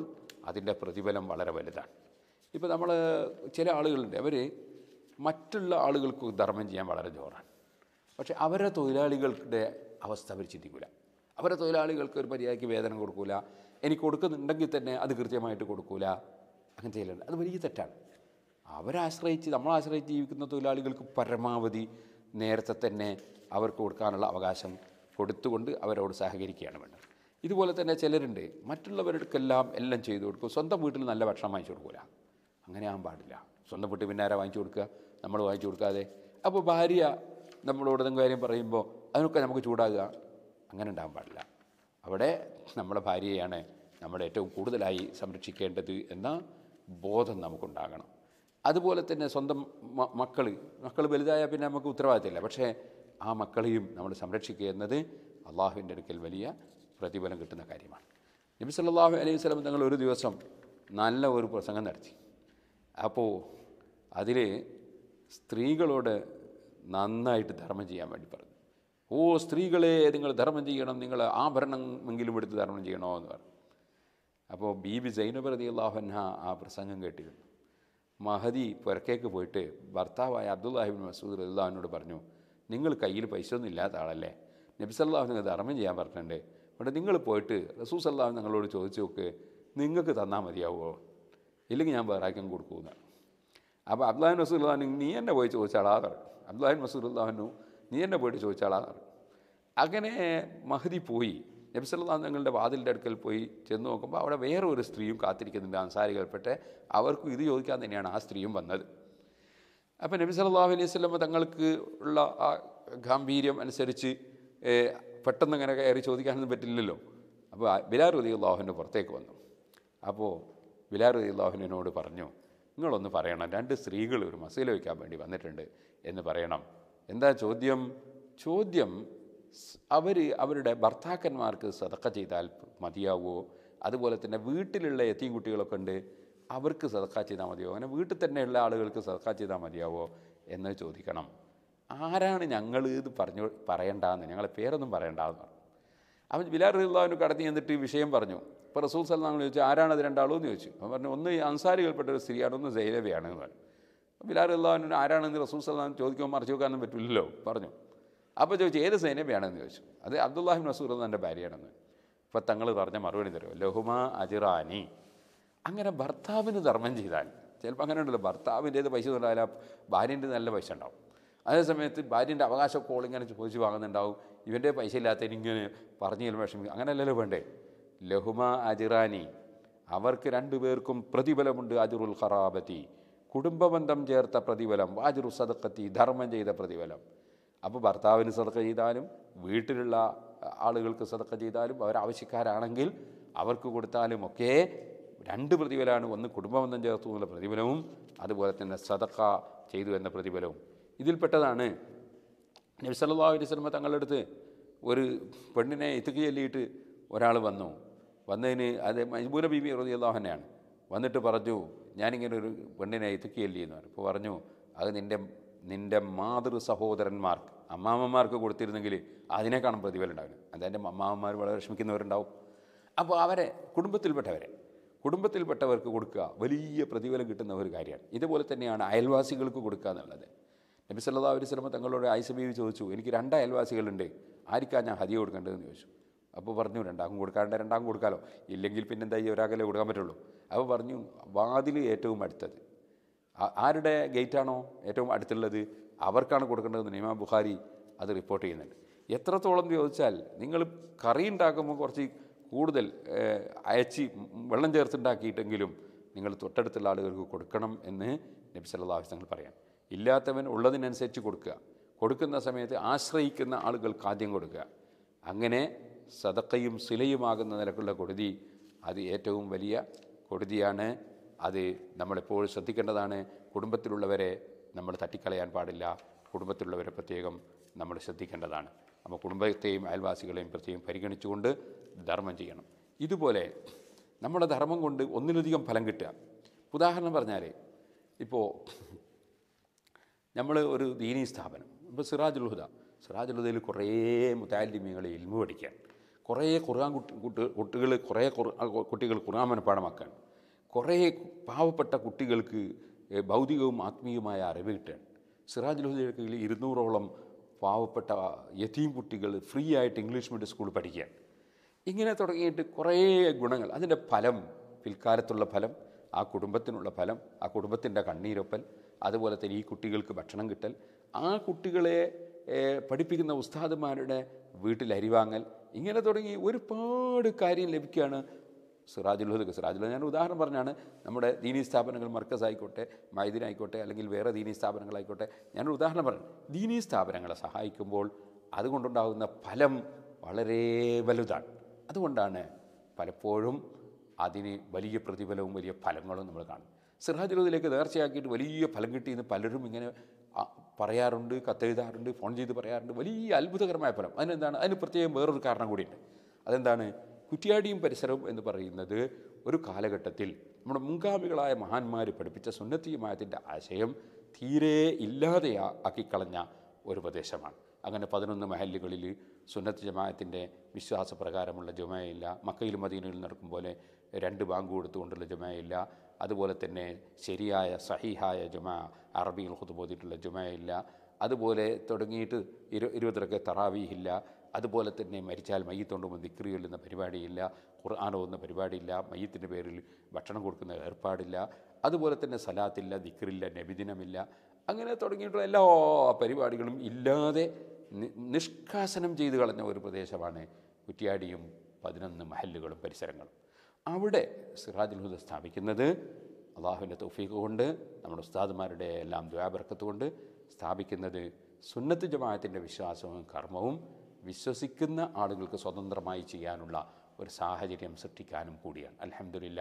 അതിൻ്റെ പ്രതിഫലം വളരെ വലുതാണ് ഇപ്പോൾ നമ്മൾ ചില ആളുകളുണ്ട് അവർ മറ്റുള്ള ആളുകൾക്ക് ധർമ്മം ചെയ്യാൻ വളരെ ജോറാണ് പക്ഷേ അവരുടെ തൊഴിലാളികളുടെ അവസ്ഥ അവർ ചിന്തിക്കില്ല അവരുടെ തൊഴിലാളികൾക്ക് ഒരു മര്യാദയ്ക്ക് വേതനം കൊടുക്കില്ല എനിക്ക് കൊടുക്കുന്നുണ്ടെങ്കിൽ തന്നെ അത് കൃത്യമായിട്ട് കൊടുക്കില്ല അങ്ങനെ ചെയ്യലുണ്ട് അത് വലിയ തെറ്റാണ് അവരാശ്രയിച്ച് നമ്മളാശ്രയിച്ച് ജീവിക്കുന്ന തൊഴിലാളികൾക്ക് പരമാവധി നേരത്തെ തന്നെ അവർക്ക് കൊടുക്കാനുള്ള അവകാശം കൊടുത്തുകൊണ്ട് അവരോട് സഹകരിക്കുകയാണ് വേണ്ടത് ഇതുപോലെ തന്നെ ചിലരുണ്ട് മറ്റുള്ളവർക്കെല്ലാം എല്ലാം ചെയ്തു കൊടുക്കും സ്വന്തം വീട്ടിൽ നല്ല ഭക്ഷണം വാങ്ങിച്ചു കൊടുക്കില്ല അങ്ങനെ ആകാൻ പാടില്ല സ്വന്തം വീട്ടിൽ പിന്നെ ആരാ വാങ്ങിച്ചു കൊടുക്കുക നമ്മൾ വാങ്ങിച്ചു കൊടുക്കാതെ അപ്പോൾ ഭാര്യ നമ്മളോട് എന്തെങ്കിലും കാര്യം പറയുമ്പോൾ അതിനൊക്കെ നമുക്ക് ചൂടാകുക അങ്ങനെ ഉണ്ടാകാൻ പാടില്ല അവിടെ നമ്മുടെ ഭാര്യയാണ് നമ്മൾ ഏറ്റവും കൂടുതലായി സംരക്ഷിക്കേണ്ടത് എന്ന ബോധം നമുക്കുണ്ടാകണം അതുപോലെ തന്നെ സ്വന്തം മക്കൾ മക്കൾ വലുതായാൽ പിന്നെ നമുക്ക് ഉത്തരവാദിത്തമില്ല പക്ഷേ ആ മക്കളെയും നമ്മൾ സംരക്ഷിക്കുക എന്നത് അള്ളാഹുവിൻ്റെ അടുക്കൽ വലിയ പ്രതിഫലം കിട്ടുന്ന കാര്യമാണ് നബി സല്ലാഹു അലൈഹി സ്വലം തങ്ങൾ ഒരു ദിവസം നല്ല ഒരു പ്രസംഗം നടത്തി അപ്പോൾ അതിൽ സ്ത്രീകളോട് നന്നായിട്ട് ധർമ്മം ചെയ്യാൻ വേണ്ടി പറഞ്ഞു ഓ സ്ത്രീകളെ നിങ്ങൾ ധർമ്മം ചെയ്യണം നിങ്ങൾ ആഭരണമെങ്കിലും എടുത്ത് ധർമ്മം ചെയ്യണോ എന്ന് പറഞ്ഞു അപ്പോൾ ബീബി സൈനബ് റതി അള്ളാഹുഹ ആ പ്രസംഗം കേട്ടിരുന്നു മഹദി പുരക്കേക്ക് പോയിട്ട് ഭർത്താവായ അബ്ദുല്ലാഹിബിൻ മസൂദ് റഹ്ലാഹിനോട് പറഞ്ഞു നിങ്ങൾ കയ്യിൽ പൈസ ഒന്നും ഇല്ലാത്ത ആളല്ലേ നബിസല്ലാഹു നിങ്ങൾ ധർമ്മം ചെയ്യാൻ പറഞ്ഞിട്ടുണ്ട് അവിടെ നിങ്ങൾ പോയിട്ട് റസൂസ് സല്ലാഹു നിങ്ങളോട് ചോദിച്ചു നോക്ക് നിങ്ങൾക്ക് തന്നാൽ മതിയാവുമോ ഇല്ലെങ്കിൽ ഞാൻ വേറെ ആർക്കും കൊടുക്കുമെന്ന് അപ്പോൾ അബ്ദുല്ലാഹിൻ മസൂദ്ലാഹു നീ എന്നെ പോയി ചോദിച്ചാളാ പറഞ്ഞു അബ്ദുല്ലാഹിൻ മസൂദ്ലാഹുനു നീ എന്നെ പോയിട്ട് ചോദിച്ചാളാ പറഞ്ഞു അങ്ങനെ മഹദി പോയി നബ്സല്ലാ തങ്ങളുടെ വാതിലിൻ്റെ അടുക്കൽ പോയി ചെന്ന് നോക്കുമ്പോൾ അവിടെ വേറെ ഒരു സ്ത്രീയും കാത്തിരിക്കുന്നുണ്ട് അൻസാരികൾപ്പെട്ട് അവർക്കും ഇത് ചോദിക്കാൻ തന്നെയാണ് ആ സ്ത്രീയും വന്നത് അപ്പം നബി സല്ലാഹു അലൈഹി സ്വലമ തങ്ങൾക്ക് ഉള്ള ആ ഗാംഭീര്യം അനുസരിച്ച് പെട്ടെന്ന് ഇങ്ങനെ കയറി ചോദിക്കാനൊന്നും പറ്റില്ലല്ലോ അപ്പോൾ ബിലാർ ഉദി അള്ളാഹുവിൻ്റെ പുറത്തേക്ക് വന്നു അപ്പോൾ ബിലാർ ഉദി അള്ളാഹുവിനോട് പറഞ്ഞു നിങ്ങളൊന്ന് പറയണം രണ്ട് സ്ത്രീകൾ ഒരു മസീല വയ്ക്കാൻ വേണ്ടി വന്നിട്ടുണ്ട് എന്ന് പറയണം എന്താ ചോദ്യം ചോദ്യം അവർ അവരുടെ ഭർത്താക്കന്മാർക്ക് സതക്ക ചെയ്താൽ മതിയാവുമോ അതുപോലെ തന്നെ വീട്ടിലുള്ള എത്തിയും കുട്ടികളൊക്കെ ഉണ്ട് അവർക്ക് സതക്ക ചെയ്താൽ മതിയാവോ അങ്ങനെ വീട്ടിൽ തന്നെയുള്ള ആളുകൾക്ക് സതക്ക ചെയ്താൽ മതിയാവോ എന്ന് ചോദിക്കണം ആരാണ് ഞങ്ങൾ ഇത് പറഞ്ഞു പറയണ്ടെന്ന് ഞങ്ങളെ പേരൊന്നും പറയണ്ടെന്ന് പറഞ്ഞു അവൻ ബിലാർ റഹ്ലാവിന് കടത്തി എന്നിട്ട് ഈ വിഷയം പറഞ്ഞു ഇപ്പോൾ റസൂൽ സലാങ്ങൾ ചോദിച്ചു ആരാണ് അത് രണ്ടാളും എന്ന് ചോദിച്ചു അപ്പം പറഞ്ഞു ഒന്ന് അൻസാരികൾപ്പെട്ട ഒരു സ്ത്രീയാണ് ഒന്ന് സൈലവയാണ് എന്ന് പറഞ്ഞു ബിലാർ റഹ്ലാവിന് ആരാണെന്ന് റസൂൽ സലാം ചോദിക്കുമ്പോൾ മറിച്ച് വെക്കാനൊന്നും പറ്റില്ലല്ലോ പറഞ്ഞു അപ്പോൾ ചോദിച്ചു ഏത് സൈന്യം വേണമെന്ന് ചോദിച്ചു അത് അബ്ദുല്ലാഹിൻ മസൂർ എന്ന് എൻ്റെ ഭാര്യയാണെന്ന് ഇപ്പം തങ്ങൾ പറഞ്ഞ മറുപടി തരും ലഹുമ അജിറാനി അങ്ങനെ ഭർത്താവിന് ധർമ്മം ചെയ്താൽ ചിലപ്പോൾ അങ്ങനെ ഉണ്ടല്ലോ ഭർത്താവിൻ്റേത് പൈസ ഉണ്ടാവില്ല ഭാര്യൻ്റെ നല്ല പൈസ ഉണ്ടാവും അതേ സമയത്ത് ഭാര്യൻ്റെ അവകാശ കോൾ ഇങ്ങനെ ചോദിച്ച് വാങ്ങുന്നുണ്ടാവും ഇവൻ്റെ പൈസ ഇല്ലാത്തതിന് ഇങ്ങനെ പറഞ്ഞു ചെല്ലുമ്പോൾ വിഷമിക്കും അങ്ങനെയല്ലല്ലോ വേണ്ടേ ലഹുമ അജിറാനി അവർക്ക് രണ്ടുപേർക്കും പ്രതിഫലമുണ്ട് അജിറുൽ ഖറാബത്തി കുടുംബബന്ധം ചേർത്ത പ്രതിഫലം വാജിറു സദക്കത്തി ധർമ്മം ചെയ്ത പ്രതിഫലം അപ്പോൾ ഭർത്താവിന് സതക്ക ചെയ്താലും വീട്ടിലുള്ള ആളുകൾക്ക് സതക്ക ചെയ്താലും അവരാവശ്യക്കാരാണെങ്കിൽ അവർക്ക് കൊടുത്താലും ഒക്കെ രണ്ട് പ്രതിഫലമാണ് ഒന്ന് കുടുംബബന്ധം ചേർത്തു എന്നുള്ള പ്രതിഫലവും അതുപോലെ തന്നെ സതക്ക ചെയ്തു എന്ന പ്രതിഫലവും ഇതിൽപ്പെട്ടതാണ് നബ്സല്ലാ അലൈസ്മ തങ്ങളുടെ അടുത്ത് ഒരു പെണ്ണിനെ എത്തിക്ക് ചൊല്ലിയിട്ട് ഒരാൾ വന്നു വന്നതിന് അത് മജ്ബൂല ബീബി റതിയല്ലാഹനെയാണ് വന്നിട്ട് പറഞ്ഞു ഞാനിങ്ങനെ ഒരു പെണ്ണിനെ എത്തിക്ക് ചൊല്ലിയെന്ന് പറഞ്ഞു അപ്പോൾ പറഞ്ഞു അത് നിൻ്റെ നിൻ്റെ മാതൃ സഹോദരന്മാർക്ക് അമ്മാമ്മമാർക്ക് കൊടുത്തിരുന്നെങ്കിൽ അതിനേക്കാളും പ്രതിഫലം ഉണ്ടാവില്ല എൻ്റെ അമ്മാമ്മമാർ വളരെ വിഷമിക്കുന്നവരുണ്ടാവും അപ്പോൾ അവരെ കുടുംബത്തിൽപ്പെട്ടവരെ കുടുംബത്തിൽപ്പെട്ടവർക്ക് കൊടുക്കുക വലിയ പ്രതിഫലം കിട്ടുന്ന ഒരു കാര്യമാണ് ഇതുപോലെ തന്നെയാണ് അയൽവാസികൾക്ക് കൊടുക്കുക എന്നുള്ളത് നബി സല്ലാ അലൈഹി സ്വലമ തങ്ങളോട് ഐസബീവി ചോദിച്ചു എനിക്ക് രണ്ട് അയൽവാസികളുണ്ട് ആർക്കാ ഞാൻ ഹതി കൊടുക്കേണ്ടതെന്ന് ചോദിച്ചു അപ്പോൾ പറഞ്ഞു രണ്ടാകും കൊടുക്കാണ്ട് രണ്ടാകും കൊടുക്കാലോ ഇല്ലെങ്കിൽ പിന്നെ എന്താ ഈ ഒരാകലെ കൊടുക്കാൻ പറ്റുള്ളൂ അപ്പോൾ പറഞ്ഞു വാതിൽ ഏറ്റവും അടുത്തത് ആരുടെ ഗേറ്റാണോ ഏറ്റവും അടുത്തുള്ളത് അവർക്കാണ് കൊടുക്കേണ്ടതെന്ന് നിയമ ബുഹാരി അത് റിപ്പോർട്ട് ചെയ്യുന്നുണ്ട് എത്രത്തോളം ചോദിച്ചാൽ നിങ്ങൾ കറി ഉണ്ടാക്കുമ്പോൾ കുറച്ച് കൂടുതൽ അയച്ചി വെള്ളം ചേർത്തുണ്ടാക്കിയിട്ടെങ്കിലും നിങ്ങൾ തൊട്ടടുത്തുള്ള ആളുകൾക്ക് കൊടുക്കണം എന്ന് നബി സല്ലാ തങ്ങൾ പറയാം ഇല്ലാത്തവൻ ഉള്ളതിനനുസരിച്ച് കൊടുക്കുക കൊടുക്കുന്ന സമയത്ത് ആശ്രയിക്കുന്ന ആളുകൾക്ക് ആദ്യം കൊടുക്കുക അങ്ങനെ സതക്കയും സിലയുമാകുന്ന നിലക്കുള്ള കൊടുതി അത് ഏറ്റവും വലിയ കൊടുതിയാണ് അത് നമ്മളെപ്പോഴും ശ്രദ്ധിക്കേണ്ടതാണ് കുടുംബത്തിലുള്ളവരെ നമ്മൾ തട്ടിക്കളയാൻ പാടില്ല കുടുംബത്തിലുള്ളവരെ പ്രത്യേകം നമ്മൾ ശ്രദ്ധിക്കേണ്ടതാണ് നമ്മൾ കുടുംബത്തെയും അയൽവാസികളെയും പ്രത്യേകം പരിഗണിച്ചുകൊണ്ട് ധർമ്മം ചെയ്യണം ഇതുപോലെ നമ്മുടെ ധർമ്മം കൊണ്ട് ഒന്നിലധികം ഫലം കിട്ടുക ഉദാഹരണം പറഞ്ഞാൽ ഇപ്പോൾ നമ്മൾ ഒരു ദീനീ സ്ഥാപനം ഇപ്പോൾ സിറാജുൽ ഹുദ സിറാജുൽ ഹുദയിൽ കുറേ മുത്താലിമ്യങ്ങളെ ഇൽമ പഠിക്കാൻ കുറേ ഖുർആൻ കുട്ടി കുട്ടികൾ കുറേ കുട്ടികൾ ഖുർആൻ മനഃപ്പാടമാക്കാൻ കുറേ പാവപ്പെട്ട കുട്ടികൾക്ക് ഭൗതികവും ആത്മീയവുമായ അറിവ് കിട്ടുകയാണ് സിറാജ് ഹുദയുടെ കീഴിൽ ഇരുന്നൂറോളം പാവപ്പെട്ട യതീം കുട്ടികൾ ഫ്രീ ആയിട്ട് ഇംഗ്ലീഷ് മീഡിയം സ്കൂളിൽ പഠിക്കുകയാണ് ഇങ്ങനെ തുടങ്ങിയിട്ട് കുറേ ഗുണങ്ങൾ അതിൻ്റെ ഫലം പിൽക്കാലത്തുള്ള ഫലം ആ കുടുംബത്തിനുള്ള ഫലം ആ കുടുംബത്തിൻ്റെ കണ്ണീരൊപ്പൽ അതുപോലെ തന്നെ ഈ കുട്ടികൾക്ക് ഭക്ഷണം കിട്ടൽ ആ കുട്ടികളെ പഠിപ്പിക്കുന്ന ഉസ്താദുമാരുടെ വീട്ടിൽ അരിവാങ്ങൽ ഇങ്ങനെ തുടങ്ങി ഒരുപാട് കാര്യം ലഭിക്കുകയാണ് സിറാജുൽ ഹുദക്ക് സിറാജുൽ ഞാൻ ഉദാഹരണം പറഞ്ഞാണ് നമ്മുടെ ദീനീ സ്ഥാപനങ്ങൾ മർക്കസ് ആയിക്കോട്ടെ ആയിക്കോട്ടെ അല്ലെങ്കിൽ വേറെ ദീനീ സ്ഥാപനങ്ങളായിക്കോട്ടെ ഞാനൊരു ഉദാഹരണം പറഞ്ഞു ദീനീ സ്ഥാപനങ്ങളെ സഹായിക്കുമ്പോൾ അതുകൊണ്ടുണ്ടാകുന്ന ഫലം വളരെ വലുതാണ് അതുകൊണ്ടാണ് പലപ്പോഴും അതിന് വലിയ പ്രതിഫലവും വലിയ ഫലങ്ങളും നമ്മൾ കാണും ഹുദിലേക്ക് നേർച്ചയാക്കിയിട്ട് വലിയ ഫലം കിട്ടിയെന്ന് പലരും ഇങ്ങനെ പറയാറുണ്ട് കത്തെഴുതാറുണ്ട് ഫോൺ ചെയ്ത് പറയാറുണ്ട് വലിയ അത്ഭുതകരമായ ഫലം അതിനെന്താണ് അതിന് പ്രത്യേകം വേറൊരു കാരണം കൂടിയുണ്ട് അതെന്താണ് കുറ്റിയാടിയും പരിസരം എന്ന് പറയുന്നത് ഒരു കാലഘട്ടത്തിൽ നമ്മുടെ മുൻഗാമികളായ മഹാന്മാർ പഠിപ്പിച്ച സുന്നത്തിയുമായത്തിൻ്റെ ആശയം തീരെ ഇല്ലാതെ ആക്കിക്കളഞ്ഞ ഒരു പ്രദേശമാണ് അങ്ങനെ പതിനൊന്ന് മഹല്ലുകളിൽ സുന്നത്ത് ജമാഅത്തിൻ്റെ വിശ്വാസപ്രകാരമുള്ള ജുമയില്ല മക്കയിൽ മദീനയിൽ നടക്കും പോലെ രണ്ട് ബാങ്ക് കൊടുത്തുകൊണ്ടുള്ള ജുമയില്ല അതുപോലെ തന്നെ ശരിയായ സഹിഹായ ജുമ അറബിയിൽ ഹുതുബോതിയിട്ടുള്ള ജുമയില്ല അതുപോലെ തുടങ്ങിയിട്ട് ഇരു ഇരുപത് തറാവീഹില്ല അതുപോലെ തന്നെ മരിച്ചാൽ മയ്യത്തോണ്ടുമ്പോൾ ദിക്രിയൊല്ലുന്ന പരിപാടിയില്ല ഖുർആൻ ഓതുന്ന പരിപാടിയില്ല മയ്യത്തിൻ്റെ പേരിൽ ഭക്ഷണം കൊടുക്കുന്ന ഏർപ്പാടില്ല അതുപോലെ തന്നെ സലാത്തില്ല ദിക്റില്ല നബിദിനമില്ല അങ്ങനെ തുടങ്ങിയിട്ടുള്ള എല്ലാ പരിപാടികളും ഇല്ലാതെ നിഷ്കാസനം ചെയ്തു കളഞ്ഞ ഒരു പ്രദേശമാണ് കുറ്റിയാടിയും പതിനൊന്ന് മഹല്ലുകളും പരിസരങ്ങളും അവിടെ സിറാജുൽ ഹുദ സ്ഥാപിക്കുന്നത് അള്ളാഹുവിൻ്റെ തൗഫീഖ് കൊണ്ട് നമ്മുടെ ഉസ്താദുമാരുടെ എല്ലാം ദ്വാബർക്കത്ത് കൊണ്ട് സ്ഥാപിക്കുന്നത് സുന്നത്ത് ജമാഅത്തിൻ്റെ വിശ്വാസവും കർമ്മവും വിശ്വസിക്കുന്ന ആളുകൾക്ക് സ്വതന്ത്രമായി ചെയ്യാനുള്ള ഒരു സാഹചര്യം സൃഷ്ടിക്കാനും കൂടിയാണ് അലഹമില്ല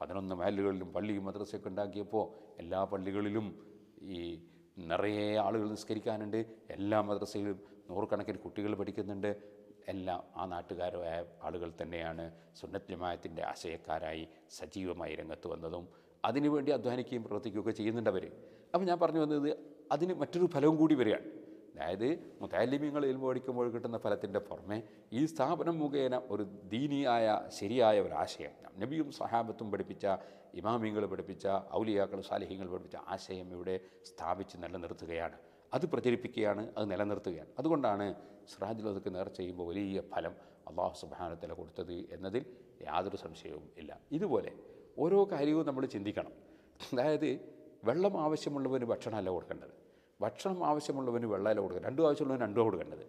പതിനൊന്ന് മഹലുകളിലും പള്ളിയും മദ്രസയൊക്കെ ഉണ്ടാക്കിയപ്പോൾ എല്ലാ പള്ളികളിലും ഈ നിറയെ ആളുകൾ നിസ്കരിക്കാനുണ്ട് എല്ലാ മദ്രസയിലും നൂറുകണക്കിന് കുട്ടികൾ പഠിക്കുന്നുണ്ട് എല്ലാം ആ നാട്ടുകാരായ ആളുകൾ തന്നെയാണ് സുന്നത്ത് ആശയക്കാരായി സജീവമായി രംഗത്ത് വന്നതും അതിനുവേണ്ടി അധ്വാനിക്കുകയും പ്രവർത്തിക്കുകയൊക്കെ ചെയ്യുന്നുണ്ട് അവർ അപ്പോൾ ഞാൻ പറഞ്ഞു വന്നത് അതിന് മറ്റൊരു ഫലവും കൂടി വരികയാണ് അതായത് മുത്താലിമ്യങ്ങൾ എൽമു പഠിക്കുമ്പോൾ കിട്ടുന്ന ഫലത്തിൻ്റെ പുറമെ ഈ സ്ഥാപനം മുഖേന ഒരു ദീനിയായ ശരിയായ ഒരാശയം നബിയും സഹാബത്തും പഠിപ്പിച്ച ഇമാമിങ്ങൾ പഠിപ്പിച്ച ഔലിയാക്കൾ സാലിഹ്യങ്ങൾ പഠിപ്പിച്ച ആശയം ഇവിടെ സ്ഥാപിച്ച് നിലനിർത്തുകയാണ് അത് പ്രചരിപ്പിക്കുകയാണ് അത് നിലനിർത്തുകയാണ് അതുകൊണ്ടാണ് സിറാജുലതക്ക് നേർ ചെയ്യുമ്പോൾ വലിയ ഫലം അള്ളാഹു സുബാനത്തില കൊടുത്തത് എന്നതിൽ യാതൊരു സംശയവും ഇല്ല ഇതുപോലെ ഓരോ കാര്യവും നമ്മൾ ചിന്തിക്കണം അതായത് വെള്ളം ആവശ്യമുള്ളവന് ഭക്ഷണമല്ല കൊടുക്കേണ്ടത് ഭക്ഷണം ആവശ്യമുള്ളവന് വെള്ളയില കൊടുക്കുക രണ്ടും ആവശ്യമുള്ളവന് രണ്ടും കൊടുക്കേണ്ടത്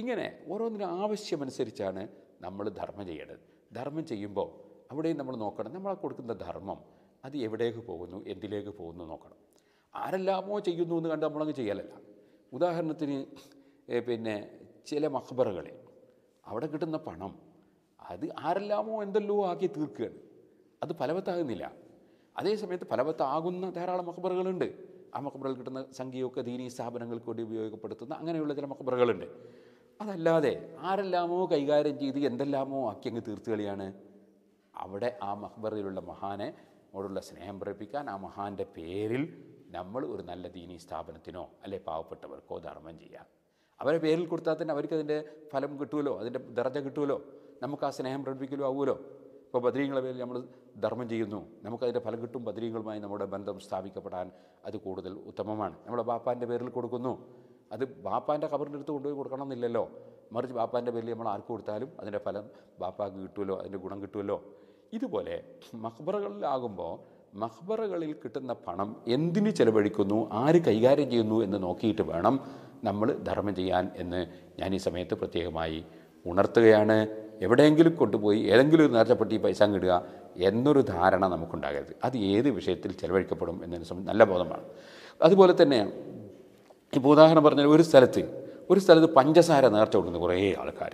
ഇങ്ങനെ ഓരോന്നിനും ആവശ്യമനുസരിച്ചാണ് നമ്മൾ ധർമ്മം ചെയ്യേണ്ടത് ധർമ്മം ചെയ്യുമ്പോൾ അവിടെയും നമ്മൾ നോക്കണം നമ്മൾ കൊടുക്കുന്ന ധർമ്മം അത് എവിടേക്ക് പോകുന്നു എന്തിലേക്ക് പോകുന്നു നോക്കണം ആരെല്ലാമോ ചെയ്യുന്നു എന്ന് കണ്ട് നമ്മളങ്ങ് ചെയ്യലല്ല ഉദാഹരണത്തിന് പിന്നെ ചില മഖബറുകളിൽ അവിടെ കിട്ടുന്ന പണം അത് ആരെല്ലാമോ എന്തെല്ലോ ആക്കി തീർക്കുകയാണ് അത് ഫലവത്താകുന്നില്ല അതേ സമയത്ത് ഫലവത്താകുന്ന ധാരാളം മഖബറുകളുണ്ട് ആ മക്ബറയിൽ കിട്ടുന്ന സംഖ്യയൊക്കെ ദീനീ സ്ഥാപനങ്ങൾക്ക് വേണ്ടി ഉപയോഗപ്പെടുത്തുന്ന അങ്ങനെയുള്ള ചില മക്ബറകളുണ്ട് അതല്ലാതെ ആരെല്ലാമോ കൈകാര്യം ചെയ്ത് എന്തെല്ലാമോ ആക്കി അങ്ങ് തീർത്തു കളിയാണ് അവിടെ ആ മഹ്ബറയിലുള്ള മഹാനെ ഓടുള്ള സ്നേഹം പ്രകടിപ്പിക്കാൻ ആ മഹാൻ്റെ പേരിൽ നമ്മൾ ഒരു നല്ല ദീനീ സ്ഥാപനത്തിനോ അല്ലെ പാവപ്പെട്ടവർക്കോ ധർമ്മം ചെയ്യാം അവരെ പേരിൽ കൊടുത്താൽ തന്നെ അവർക്കതിൻ്റെ ഫലം കിട്ടുമല്ലോ അതിൻ്റെ ദർജ കിട്ടുമല്ലോ നമുക്ക് ആ സ്നേഹം പ്രകടിപ്പിക്കലോ ആവുമല്ലോ ഇപ്പോൾ ബദ്രീങ്ങളെ പേരിൽ നമ്മൾ ധർമ്മം ചെയ്യുന്നു നമുക്കതിൻ്റെ ഫലം കിട്ടും ബദ്രീങ്ങളുമായി നമ്മുടെ ബന്ധം സ്ഥാപിക്കപ്പെടാൻ അത് കൂടുതൽ ഉത്തമമാണ് നമ്മുടെ ബാപ്പാൻ്റെ പേരിൽ കൊടുക്കുന്നു അത് ബാപ്പാൻ്റെ കബറിൻ്റെ അടുത്ത് കൊണ്ടുപോയി കൊടുക്കണം എന്നില്ലല്ലോ മറിച്ച് ബാപ്പാൻ്റെ പേരിൽ നമ്മൾ ആർക്ക് കൊടുത്താലും അതിൻ്റെ ഫലം ബാപ്പാക്ക് കിട്ടുമല്ലോ അതിൻ്റെ ഗുണം കിട്ടുമല്ലോ ഇതുപോലെ മഹ്ബറകളിലാകുമ്പോൾ മഹ്ബറകളിൽ കിട്ടുന്ന പണം എന്തിന് ചെലവഴിക്കുന്നു ആര് കൈകാര്യം ചെയ്യുന്നു എന്ന് നോക്കിയിട്ട് വേണം നമ്മൾ ധർമ്മം ചെയ്യാൻ എന്ന് ഞാൻ ഈ സമയത്ത് പ്രത്യേകമായി ഉണർത്തുകയാണ് എവിടെയെങ്കിലും കൊണ്ടുപോയി ഏതെങ്കിലും ഒരു നേർച്ചപ്പെട്ടി പൈസ കിടുക എന്നൊരു ധാരണ നമുക്കുണ്ടാകരുത് അത് ഏത് വിഷയത്തിൽ ചെലവഴിക്കപ്പെടും സംബന്ധിച്ച് നല്ല ബോധമാണ് അതുപോലെ തന്നെ ഇപ്പോൾ ഉദാഹരണം പറഞ്ഞാൽ ഒരു സ്ഥലത്ത് ഒരു സ്ഥലത്ത് പഞ്ചസാര നേർച്ച കൊടുക്കുന്നു കുറേ ആൾക്കാർ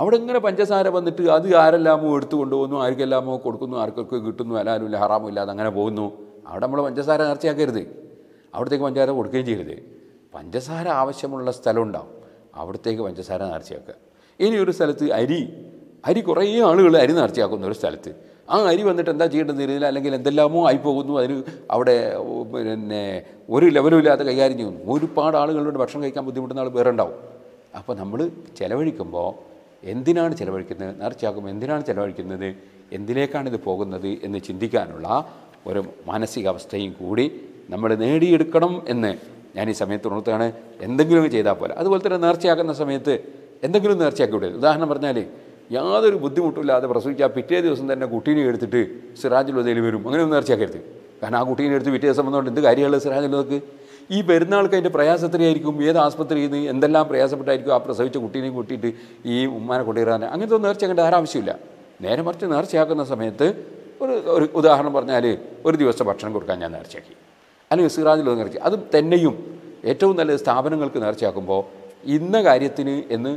അവിടെ ഇങ്ങനെ പഞ്ചസാര വന്നിട്ട് അത് ആരെല്ലാമോ എടുത്തു കൊണ്ടുപോകുന്നു ആർക്കെല്ലാമോ കൊടുക്കുന്നു ആർക്കൊക്കെ കിട്ടുന്നു എല്ലാവരും ഇല്ല ഹറാമും ഇല്ലാതെ അങ്ങനെ പോകുന്നു അവിടെ നമ്മൾ പഞ്ചസാര നേർച്ചയാക്കരുത് അവിടത്തേക്ക് പഞ്ചസാര കൊടുക്കുകയും ചെയ്യരുത് പഞ്ചസാര ആവശ്യമുള്ള സ്ഥലം ഉണ്ടാവും അവിടത്തേക്ക് പഞ്ചസാര നേർച്ചയാക്കുക ഇനി ഒരു സ്ഥലത്ത് അരി അരി കുറേ ആളുകൾ അരി നേർച്ചയാക്കുന്ന ഒരു സ്ഥലത്ത് ആ അരി വന്നിട്ട് എന്താ ചെയ്യേണ്ടത് തിരിയില്ല അല്ലെങ്കിൽ എന്തെല്ലാമോ ആയിപ്പോകുന്നു അതിന് അവിടെ പിന്നെ ഒരു ലെവലുമില്ലാതെ കൈകാര്യം ചെയ്യുന്നു ഒരുപാട് ആളുകളിലൂടെ ഭക്ഷണം കഴിക്കാൻ ബുദ്ധിമുട്ടുന്ന ആൾ വേറെ ഉണ്ടാവും അപ്പോൾ നമ്മൾ ചിലവഴിക്കുമ്പോൾ എന്തിനാണ് ചിലവഴിക്കുന്നത് നേർച്ചയാക്കും എന്തിനാണ് ചിലവഴിക്കുന്നത് എന്തിലേക്കാണ് ഇത് പോകുന്നത് എന്ന് ചിന്തിക്കാനുള്ള ഒരു മാനസികാവസ്ഥയും കൂടി നമ്മൾ നേടിയെടുക്കണം എന്ന് ഞാൻ ഈ സമയത്ത് ഉണർത്തുകയാണ് എന്തെങ്കിലും ചെയ്താൽ പോലെ അതുപോലെ തന്നെ നേർച്ചയാക്കുന്ന സമയത്ത് എന്തെങ്കിലും നേർച്ചയാക്കി വിടരുത് ഉദാഹരണം പറഞ്ഞാൽ യാതൊരു ബുദ്ധിമുട്ടില്ലാതെ പ്രസവിച്ച് ആ പിറ്റേ ദിവസം തന്നെ കുട്ടീനെ എടുത്തിട്ട് സിറാജുലുദയിൽ വരും അങ്ങനെ ഒന്നും നേർച്ചയാക്കരുത് കാരണം ആ കുട്ടീനെ എടുത്ത് പിറ്റേ ദിവസം വന്നുകൊണ്ട് എന്ത് കാര്യമുള്ള നോക്ക് ഈ പെരുന്നാൾക്ക് അതിൻ്റെ പ്രയാസം എത്രയായിരിക്കും ഏത് ആസ്പത്രിയിൽ നിന്ന് എന്തെല്ലാം പ്രയാസപ്പെട്ടായിരിക്കും ആ പ്രസവിച്ച കുട്ടീനെ കൂട്ടിയിട്ട് ഈ ഉമ്മാനെ കൊണ്ടുവരാൻ അങ്ങനത്തെ ഒന്നും നേർച്ചയാക്കേണ്ട ആവശ്യമില്ല നേരെ മറിച്ച് നേർച്ചയാക്കുന്ന സമയത്ത് ഒരു ഒരു ഉദാഹരണം പറഞ്ഞാൽ ഒരു ദിവസത്തെ ഭക്ഷണം കൊടുക്കാൻ ഞാൻ നേർച്ചയാക്കി അല്ലെങ്കിൽ സിറാജിലൊന്ന് നേർച്ച അത് തന്നെയും ഏറ്റവും നല്ല സ്ഥാപനങ്ങൾക്ക് നേർച്ചയാക്കുമ്പോൾ ഇന്ന കാര്യത്തിന് എന്ന്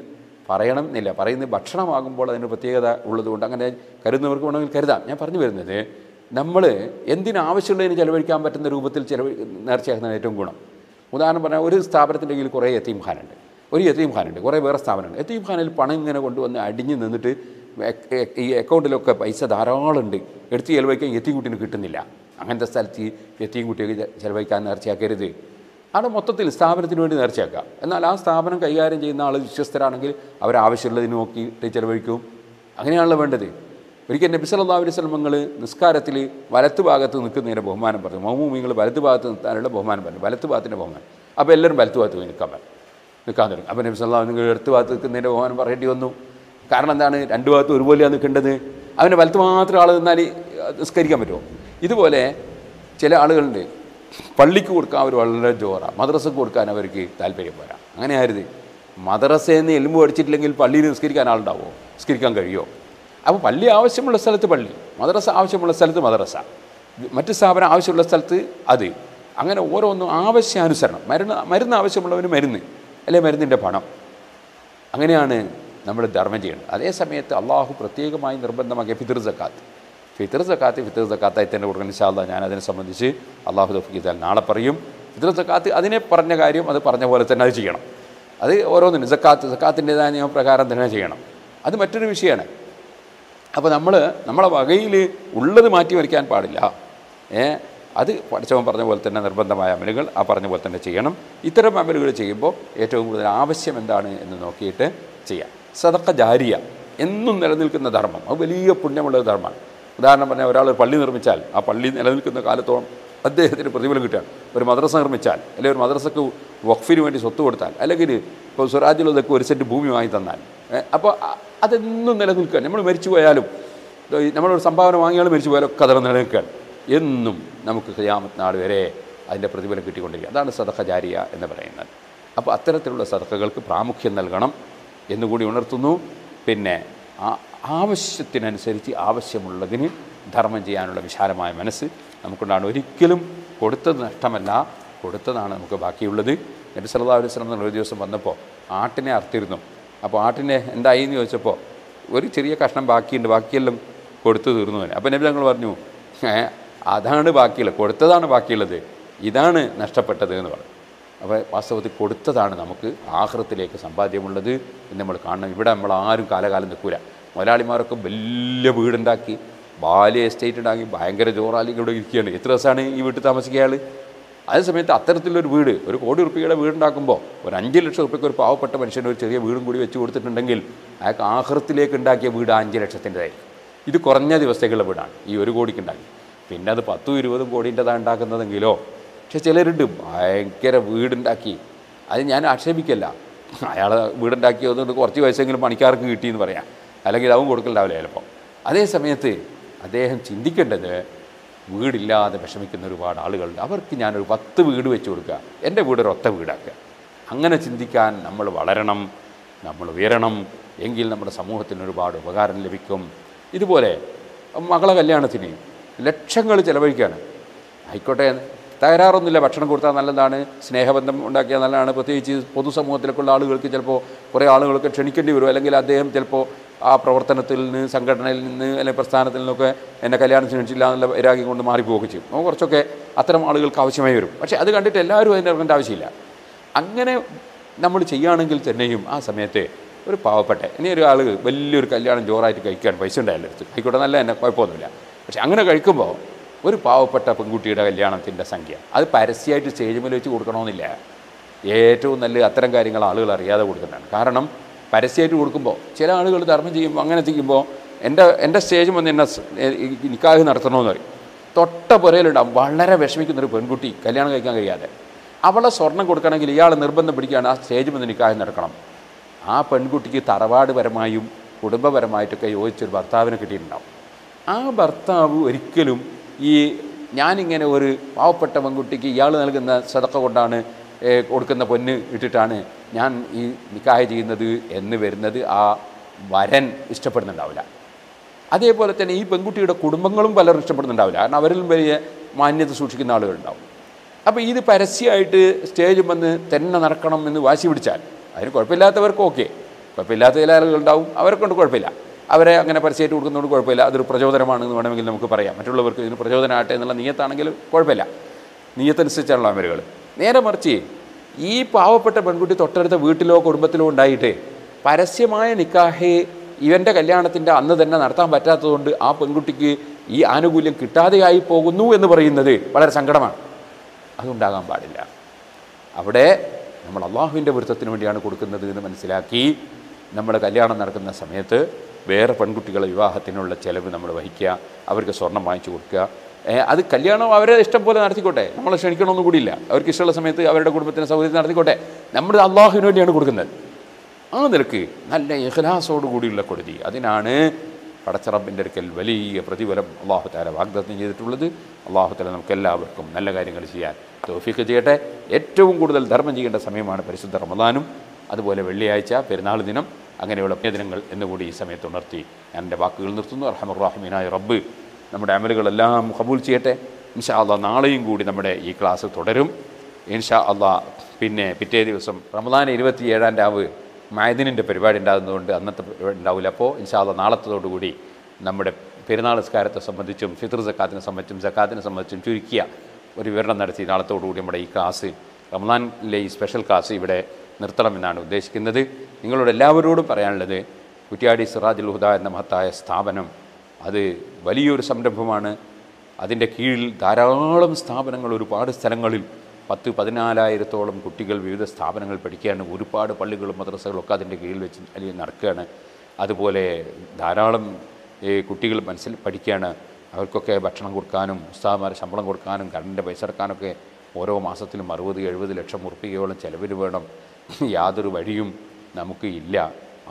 പറയണം എന്നില്ല പറയുന്നത് ഭക്ഷണമാകുമ്പോൾ അതിന് പ്രത്യേകത ഉള്ളതുകൊണ്ട് അങ്ങനെ കരുതുന്നവർക്ക് വേണമെങ്കിൽ കരുതാം ഞാൻ പറഞ്ഞു വരുന്നത് നമ്മൾ എന്തിനാവശ്യമുള്ളതിന് ചിലവഴിക്കാൻ പറ്റുന്ന രൂപത്തിൽ ചിലവ് നേർച്ചയാക്കുന്നതാണ് ഏറ്റവും ഗുണം ഉദാഹരണം പറഞ്ഞാൽ ഒരു സ്ഥാപനത്തിൻ്റെ കുറേ കുറേ ഖാനുണ്ട് ഒരു ഖാനുണ്ട് കുറേ വേറെ സ്ഥാപനമുണ്ട് ഖാനിൽ പണം ഇങ്ങനെ കൊണ്ടുവന്ന് അടിഞ്ഞു നിന്നിട്ട് ഈ അക്കൗണ്ടിലൊക്കെ പൈസ ഉണ്ട് എടുത്ത് ചിലവഴിക്കാൻ കുട്ടീന് കിട്ടുന്നില്ല അങ്ങനത്തെ സ്ഥലത്ത് കുട്ടിയൊക്കെ ചിലവഴിക്കാൻ നേർച്ചയാക്കരുത് അത് മൊത്തത്തിൽ സ്ഥാപനത്തിന് വേണ്ടി നേർച്ചയാക്കാം എന്നാൽ ആ സ്ഥാപനം കൈകാര്യം ചെയ്യുന്ന ആൾ വിശ്വസ്തരാണെങ്കിൽ അവരാവശ്യമുള്ളതിന് നോക്കിയിട്ട് ചിലവഴിക്കും അങ്ങനെയാണല്ലോ വേണ്ടത് ഒരിക്കൽ നബി സല്ലാ അലൈഹി സ്വലമങ്ങൾ നിസ്കാരത്തിൽ വലത്ത് ഭാഗത്ത് നിൽക്കുന്നതിൻ്റെ ബഹുമാനം പറഞ്ഞു മൗമൂമികൾ വലത്ത് ഭാഗത്ത് നിൽക്കാനുള്ള ബഹുമാനം പറഞ്ഞു വലത്ത് ഭാഗത്തിൻ്റെ ബഹുമാനം അപ്പോൾ എല്ലാവരും വലത്ത് ഭാഗത്ത് പോയി നിൽക്കാൻ പറഞ്ഞു നിൽക്കാൻ തുടങ്ങി അപ്പോൾ നബി സല്ലാ നിങ്ങൾ ഇടത്ത് ഭാഗത്ത് നിൽക്കുന്നതിൻ്റെ ബഹുമാനം പറയേണ്ടി വന്നു കാരണം എന്താണ് രണ്ട് ഭാഗത്ത് ഒരുപോലെയാണ് നിൽക്കേണ്ടത് അവൻ്റെ വലത്ത് മാത്രം ആൾ നിന്നാൽ നിസ്കരിക്കാൻ പറ്റുമോ ഇതുപോലെ ചില ആളുകളുണ്ട് പള്ളിക്ക് കൊടുക്കാൻ അവർ വളരെ ജോറാണ് മദ്രസക്ക് കൊടുക്കാൻ അവർക്ക് താല്പര്യം പോരാ അങ്ങനെയായിരുന്നു മദ്രസയിൽ നിന്ന് എലുമ്പ് പഠിച്ചിട്ടില്ലെങ്കിൽ പള്ളിയിൽ നിസ്കരിക്കാൻ ആളുണ്ടാവുമോ നിസ്കരിക്കാൻ കഴിയുമോ അപ്പോൾ പള്ളി ആവശ്യമുള്ള സ്ഥലത്ത് പള്ളി മദ്രസ ആവശ്യമുള്ള സ്ഥലത്ത് മദ്രസ മറ്റ് സ്ഥാപനം ആവശ്യമുള്ള സ്ഥലത്ത് അത് അങ്ങനെ ഓരോന്നും ആവശ്യാനുസരണം മരുന്ന് മരുന്ന് ആവശ്യമുള്ളവന് മരുന്ന് അല്ലെ മരുന്നിൻ്റെ പണം അങ്ങനെയാണ് നമ്മൾ ധർമ്മം ചെയ്യുന്നത് അതേ സമയത്ത് അള്ളാഹു പ്രത്യേകമായി നിർബന്ധമാക്കിയ ഫിതിർ സക്കാത്ത് ഫിത്തർ സക്കാത്ത് ഫിത്തർ സക്കാത്തായി തന്നെ കൊടുക്കണം ഇൻഷാല്ല ഞാൻ അതിനെ സംബന്ധിച്ച് അള്ളാഹു തഫീക്ക് ചെയ്താൽ നാളെ പറയും ഫിത്തർ സക്കാത്ത് അതിനെ പറഞ്ഞ കാര്യം അത് പറഞ്ഞ പോലെ തന്നെ അത് ചെയ്യണം അത് ഓരോന്നിനും സക്കാത്ത് സക്കാത്തിൻ്റെതായ നിയമപ്രകാരം തന്നെ ചെയ്യണം അത് മറ്റൊരു വിഷയമാണ് അപ്പോൾ നമ്മൾ നമ്മളെ വകയിൽ ഉള്ളത് മാറ്റി വരയ്ക്കാൻ പാടില്ല ഏ അത് പഠിച്ചവൻ പറഞ്ഞ പോലെ തന്നെ നിർബന്ധമായ അമലുകൾ ആ പറഞ്ഞ പോലെ തന്നെ ചെയ്യണം ഇത്തരം അമലുകൾ ചെയ്യുമ്പോൾ ഏറ്റവും കൂടുതൽ ആവശ്യം എന്താണ് എന്ന് നോക്കിയിട്ട് ചെയ്യാം സതക്ക ജാരിയ എന്നും നിലനിൽക്കുന്ന ധർമ്മം അത് വലിയ പുണ്യമുള്ള ധർമ്മമാണ് ഉദാഹരണം പറഞ്ഞാൽ ഒരാൾ ഒരു പള്ളി നിർമ്മിച്ചാൽ ആ പള്ളി നിലനിൽക്കുന്ന കാലത്തോളം അദ്ദേഹത്തിന് പ്രതിഫലം കിട്ടുകയാണ് ഒരു മദ്രസ നിർമ്മിച്ചാൽ അല്ലെങ്കിൽ ഒരു മദ്രസക്ക് വഖഫിന് വേണ്ടി സ്വത്ത് കൊടുത്താൽ അല്ലെങ്കിൽ ഇപ്പോൾ സ്വരാജിലൊക്കെ ഒരു സെൻറ്റ് ഭൂമി വാങ്ങി തന്നാൽ അപ്പോൾ അതെന്നും നിലനിൽക്കുക നമ്മൾ മരിച്ചു പോയാലും നമ്മളൊരു സംഭാവന വാങ്ങിയാലും മരിച്ചു പോയാലും ഒക്കെ അതിനെ നിലനിൽക്കാൻ എന്നും നമുക്ക് ഖിയാമത്ത് നാൾ വരെ അതിൻ്റെ പ്രതിഫലം കിട്ടിക്കൊണ്ടിരിക്കുക അതാണ് സദഖ ജാരിയ എന്ന് പറയുന്നത് അപ്പോൾ അത്തരത്തിലുള്ള സദഖകൾക്ക് പ്രാമുഖ്യം നൽകണം എന്നുകൂടി ഉണർത്തുന്നു പിന്നെ ആ ആവശ്യത്തിനനുസരിച്ച് ആവശ്യമുള്ളതിന് ധർമ്മം ചെയ്യാനുള്ള വിശാലമായ മനസ്സ് നമുക്കുണ്ടാണ് ഒരിക്കലും കൊടുത്തത് നഷ്ടമല്ല കൊടുത്തതാണ് നമുക്ക് ബാക്കിയുള്ളത് നബി സല്ലാ അലൈഹി സ്വലം ഒരു ദിവസം വന്നപ്പോൾ ആട്ടിനെ അർത്തിരുന്നു അപ്പോൾ ആട്ടിനെ എന്തായി എന്ന് ചോദിച്ചപ്പോൾ ഒരു ചെറിയ കഷ്ണം ബാക്കിയുണ്ട് ബാക്കിയെല്ലാം കൊടുത്തു തീർന്നു തന്നെ അപ്പോൾ നബി ഞങ്ങൾ പറഞ്ഞു അതാണ് ബാക്കിയുള്ളത് കൊടുത്തതാണ് ബാക്കിയുള്ളത് ഇതാണ് നഷ്ടപ്പെട്ടത് എന്ന് പറഞ്ഞു അപ്പോൾ വാസ്തവത്തിൽ കൊടുത്തതാണ് നമുക്ക് ആഹൃത്തിലേക്ക് സമ്പാദ്യമുള്ളത് എന്ന് നമ്മൾ കാണണം ഇവിടെ നമ്മൾ ആരും കാലകാലം നിൽക്കൂല മുതലാളിമാരൊക്കെ വലിയ വീടുണ്ടാക്കി ബാല്യ എസ്റ്റേറ്റ് ഉണ്ടാക്കി ഭയങ്കര ജോറാലി ഇവിടെ ഇരിക്കുകയാണ് എത്ര ദിവസമാണ് ഈ വീട്ടിൽ താമസിക്കുക ആൾ അതേ സമയത്ത് അത്തരത്തിലൊരു വീട് ഒരു കോടി റുപ്യയുടെ വീടുണ്ടാക്കുമ്പോൾ ഒരു അഞ്ച് ലക്ഷം റുപ്യക്ക് ഒരു പാവപ്പെട്ട മനുഷ്യൻ ഒരു ചെറിയ വീടും കൂടി വെച്ച് കൊടുത്തിട്ടുണ്ടെങ്കിൽ അയാൾക്ക് ആഹൃത്തിലേക്ക് ഉണ്ടാക്കിയ വീട് അഞ്ച് ലക്ഷത്തിൻ്റെതായിരിക്കും ഇത് കുറഞ്ഞ ദിവസത്തേക്കുള്ള വീടാണ് ഈ ഒരു കോടിക്ക് ഉണ്ടാക്കി പിന്നെ അത് പത്തും ഇരുപതും കോടിൻ്റെതാണ് ഉണ്ടാക്കുന്നതെങ്കിലോ പക്ഷെ ചിലരുണ്ട് ഭയങ്കര വീടുണ്ടാക്കി അത് ഞാൻ ആക്ഷേപിക്കല്ല അയാൾ വീടുണ്ടാക്കിയതുകൊണ്ട് കുറച്ച് വയസ്സെങ്കിലും പണിക്കാർക്ക് കിട്ടിയെന്ന് പറയാം അല്ലെങ്കിൽ അവൻ കൊടുക്കലുണ്ടാവില്ല ചിലപ്പോൾ അതേ സമയത്ത് അദ്ദേഹം ചിന്തിക്കേണ്ടത് വീടില്ലാതെ വിഷമിക്കുന്ന ഒരുപാട് ആളുകളുണ്ട് അവർക്ക് ഞാനൊരു പത്ത് വീട് വെച്ച് കൊടുക്കുക എൻ്റെ വീട് ഒരൊത്ത വീടാക്കുക അങ്ങനെ ചിന്തിക്കാൻ നമ്മൾ വളരണം നമ്മൾ ഉയരണം എങ്കിൽ നമ്മുടെ സമൂഹത്തിന് ഒരുപാട് ഉപകാരം ലഭിക്കും ഇതുപോലെ മകളെ കല്യാണത്തിന് ലക്ഷങ്ങൾ ചിലവഴിക്കുകയാണ് ആയിക്കോട്ടെ തകരാറൊന്നുമില്ല ഭക്ഷണം കൊടുത്താൽ നല്ലതാണ് സ്നേഹബന്ധം ഉണ്ടാക്കിയാൽ നല്ലതാണ് പ്രത്യേകിച്ച് പൊതുസമൂഹത്തിലേക്കുള്ള ആളുകൾക്ക് ചിലപ്പോൾ കുറേ ആളുകൾക്ക് ക്ഷണിക്കേണ്ടി വരും അല്ലെങ്കിൽ അദ്ദേഹം ചിലപ്പോൾ ആ പ്രവർത്തനത്തിൽ നിന്ന് സംഘടനയിൽ നിന്ന് അല്ലെങ്കിൽ പ്രസ്ഥാനത്തിൽ നിന്നൊക്കെ എന്നെ കല്യാണം ക്ഷണിച്ചില്ല എന്നുള്ള വൈരാഗ്യം കൊണ്ട് മാറിപ്പോവുകയൊക്കെ ചെയ്യും അപ്പോൾ കുറച്ചൊക്കെ അത്തരം ആളുകൾക്ക് ആവശ്യമായി വരും പക്ഷേ അത് കണ്ടിട്ട് എല്ലാവരും അതിൻ്റെ ഇറങ്ങേണ്ട ആവശ്യമില്ല അങ്ങനെ നമ്മൾ ചെയ്യുകയാണെങ്കിൽ തന്നെയും ആ സമയത്ത് ഒരു പാവപ്പെട്ട ഇനി ഒരു ആൾ വലിയൊരു കല്യാണം ജോറായിട്ട് കഴിക്കാൻ പൈസ ഉണ്ടായാലും എടുത്ത് ആയിക്കോട്ടെ നല്ല എന്നെ കുഴപ്പമൊന്നുമില്ല പക്ഷെ അങ്ങനെ കഴിക്കുമ്പോൾ ഒരു പാവപ്പെട്ട പെൺകുട്ടിയുടെ കല്യാണത്തിൻ്റെ സംഖ്യ അത് പരസ്യമായിട്ട് സ്റ്റേജ് മേൽ വെച്ച് കൊടുക്കണമെന്നില്ല ഏറ്റവും നല്ല അത്തരം കാര്യങ്ങൾ ആളുകൾ അറിയാതെ കൊടുക്കുന്നതാണ് കാരണം പരസ്യമായിട്ട് കൊടുക്കുമ്പോൾ ചില ആളുകൾ ധർമ്മം ചെയ്യുമ്പോൾ അങ്ങനെ എത്തിക്കുമ്പോൾ എൻ്റെ എൻ്റെ സ്റ്റേജ് വന്ന് എന്നെ നിക്കാഹ് നടത്തണമെന്ന് പറയും തൊട്ട പുരയിലുണ്ടാവും വളരെ വിഷമിക്കുന്നൊരു പെൺകുട്ടി കല്യാണം കഴിക്കാൻ കഴിയാതെ അവളെ സ്വർണം കൊടുക്കണമെങ്കിൽ ഇയാൾ നിർബന്ധം പിടിക്കുകയാണ് ആ സ്റ്റേജ് വന്ന് നിക്കാഹ് നടക്കണം ആ പെൺകുട്ടിക്ക് തറവാടുപരമായും കുടുംബപരമായിട്ടൊക്കെ യോജിച്ചൊരു ഭർത്താവിനെ കിട്ടിയിട്ടുണ്ടാവും ആ ഭർത്താവ് ഒരിക്കലും ഈ ഞാനിങ്ങനെ ഒരു പാവപ്പെട്ട പെൺകുട്ടിക്ക് ഇയാൾ നൽകുന്ന സതക്ക കൊണ്ടാണ് കൊടുക്കുന്ന പൊന്ന് ഇട്ടിട്ടാണ് ഞാൻ ഈ നിക്കാഹ ചെയ്യുന്നത് എന്ന് വരുന്നത് ആ വരൻ ഇഷ്ടപ്പെടുന്നുണ്ടാവില്ല അതേപോലെ തന്നെ ഈ പെൺകുട്ടിയുടെ കുടുംബങ്ങളും പലരും ഇഷ്ടപ്പെടുന്നുണ്ടാവില്ല കാരണം അവരിലും വലിയ മാന്യത സൂക്ഷിക്കുന്ന ആളുകളുണ്ടാവും അപ്പോൾ ഇത് പരസ്യമായിട്ട് സ്റ്റേജിൽ വന്ന് തന്നെ നടക്കണം എന്ന് വാശി പിടിച്ചാൽ അതിന് കുഴപ്പമില്ലാത്തവർക്ക് ഓക്കെ കുഴപ്പമില്ലാത്ത ചില ആളുകളുണ്ടാവും അവരെ കൊണ്ട് കുഴപ്പമില്ല അവരെ അങ്ങനെ പരസ്യമായിട്ട് കൊടുക്കുന്നതുകൊണ്ട് കുഴപ്പമില്ല അതൊരു പ്രചോദനമാണെന്ന് വേണമെങ്കിൽ നമുക്ക് പറയാം മറ്റുള്ളവർക്ക് ഇതിന് പ്രചോദനമാകട്ടെ എന്നുള്ള നീയത്താണെങ്കിലും കുഴപ്പമില്ല നീയത്തനുസരിച്ചാണല്ലോ അവരുകൾ നേരെ മറിച്ച് ഈ പാവപ്പെട്ട പെൺകുട്ടി തൊട്ടടുത്ത വീട്ടിലോ കുടുംബത്തിലോ ഉണ്ടായിട്ട് പരസ്യമായ നിക്കാഹെ ഇവൻ്റെ കല്യാണത്തിൻ്റെ അന്ന് തന്നെ നടത്താൻ പറ്റാത്തതുകൊണ്ട് ആ പെൺകുട്ടിക്ക് ഈ ആനുകൂല്യം കിട്ടാതെയായി പോകുന്നു എന്ന് പറയുന്നത് വളരെ സങ്കടമാണ് അതുണ്ടാകാൻ പാടില്ല അവിടെ നമ്മൾ അള്ളാഹുവിൻ്റെ വൃത്തത്തിന് വേണ്ടിയാണ് കൊടുക്കുന്നത് എന്ന് മനസ്സിലാക്കി നമ്മുടെ കല്യാണം നടക്കുന്ന സമയത്ത് വേറെ പെൺകുട്ടികളെ വിവാഹത്തിനുള്ള ചിലവ് നമ്മൾ വഹിക്കുക അവർക്ക് സ്വർണം വാങ്ങിച്ചു കൊടുക്കുക അത് കല്യാണം അവരെ ഇഷ്ടം പോലെ നടത്തിക്കോട്ടെ നമ്മളെ ക്ഷണിക്കണമെന്നും കൂടിയില്ല അവർക്ക് ഇഷ്ടമുള്ള സമയത്ത് അവരുടെ കുടുംബത്തിന് സൗകര്യത്തിൽ നടത്തിക്കോട്ടെ നമ്മൾ അള്ളാഹുവിന് വേണ്ടിയാണ് കൊടുക്കുന്നത് ആ നിലക്ക് നല്ല ഇഹ്ലാസോട് കൂടിയുള്ള കൊടുതി അതിനാണ് പടച്ചറബിൻ്റെ അടുക്കൽ വലിയ പ്രതിഫലം അള്ളാഹു താല വാഗ്ദത്തം ചെയ്തിട്ടുള്ളത് അള്ളാഹു താല നമുക്ക് എല്ലാവർക്കും നല്ല കാര്യങ്ങൾ ചെയ്യാൻ തോഫിക്ക് ചെയ്യട്ടെ ഏറ്റവും കൂടുതൽ ധർമ്മം ചെയ്യേണ്ട സമയമാണ് പരിശുദ്ധ റമദാനും അതുപോലെ വെള്ളിയാഴ്ച പെരുന്നാൾ ദിനം അങ്ങനെയുള്ള വേദനങ്ങൾ എന്നുകൂടി ഈ സമയത്ത് ഉണർത്തി ഞാൻ എൻ്റെ വാക്കുകൾ നിർത്തുന്നു അർഹമുറാഹിമീനായ റബ്ബ് നമ്മുടെ അമലുകളെല്ലാം കബൂൽ ചെയ്യട്ടെ ഇൻഷാ അള്ളാഹ് നാളെയും കൂടി നമ്മുടെ ഈ ക്ലാസ് തുടരും ഇൻഷാ അള്ളാഹ് പിന്നെ പിറ്റേ ദിവസം റമദാൻ ഇരുപത്തി ഏഴാം രാവ് മായദിനിൻ്റെ പരിപാടി ഉണ്ടാകുന്നതുകൊണ്ട് അന്നത്തെ പരിപാടി ഉണ്ടാവില്ല അപ്പോൾ ഇൻഷാ അള്ളാഹ് നാളത്തോടുകൂടി നമ്മുടെ പെരുന്നാൾ നിസ്കാരത്തെ സംബന്ധിച്ചും ഫിത്ർ സക്കാത്തിനെ സംബന്ധിച്ചും സക്കാത്തിനെ സംബന്ധിച്ചും ചുരുക്കിയ ഒരു വിവരണം നടത്തി നാളത്തോടുകൂടി നമ്മുടെ ഈ ക്ലാസ് റമദാനിലെ ഈ സ്പെഷ്യൽ ക്ലാസ് ഇവിടെ നിർത്തണമെന്നാണ് ഉദ്ദേശിക്കുന്നത് നിങ്ങളോട് എല്ലാവരോടും പറയാനുള്ളത് കുറ്റിയാടി സിറാജുൽ ഹുദ എന്ന മഹത്തായ സ്ഥാപനം അത് വലിയൊരു സംരംഭമാണ് അതിൻ്റെ കീഴിൽ ധാരാളം സ്ഥാപനങ്ങൾ ഒരുപാട് സ്ഥലങ്ങളിൽ പത്ത് പതിനാലായിരത്തോളം കുട്ടികൾ വിവിധ സ്ഥാപനങ്ങൾ പഠിക്കുകയാണ് ഒരുപാട് പള്ളികളും മദ്രസകളൊക്കെ അതിൻ്റെ കീഴിൽ വെച്ച് അല്ലെങ്കിൽ നടക്കുകയാണ് അതുപോലെ ധാരാളം കുട്ടികൾ മനസ്സിൽ പഠിക്കുകയാണ് അവർക്കൊക്കെ ഭക്ഷണം കൊടുക്കാനും ഉസ്താമാർ ശമ്പളം കൊടുക്കാനും കറണ്ടിൻ്റെ പൈസ അടക്കാനൊക്കെ ഓരോ മാസത്തിലും അറുപത് എഴുപത് ലക്ഷം ഉറുപ്പികയോളം ചിലവിന് വേണം യാതൊരു വഴിയും നമുക്ക് ഇല്ല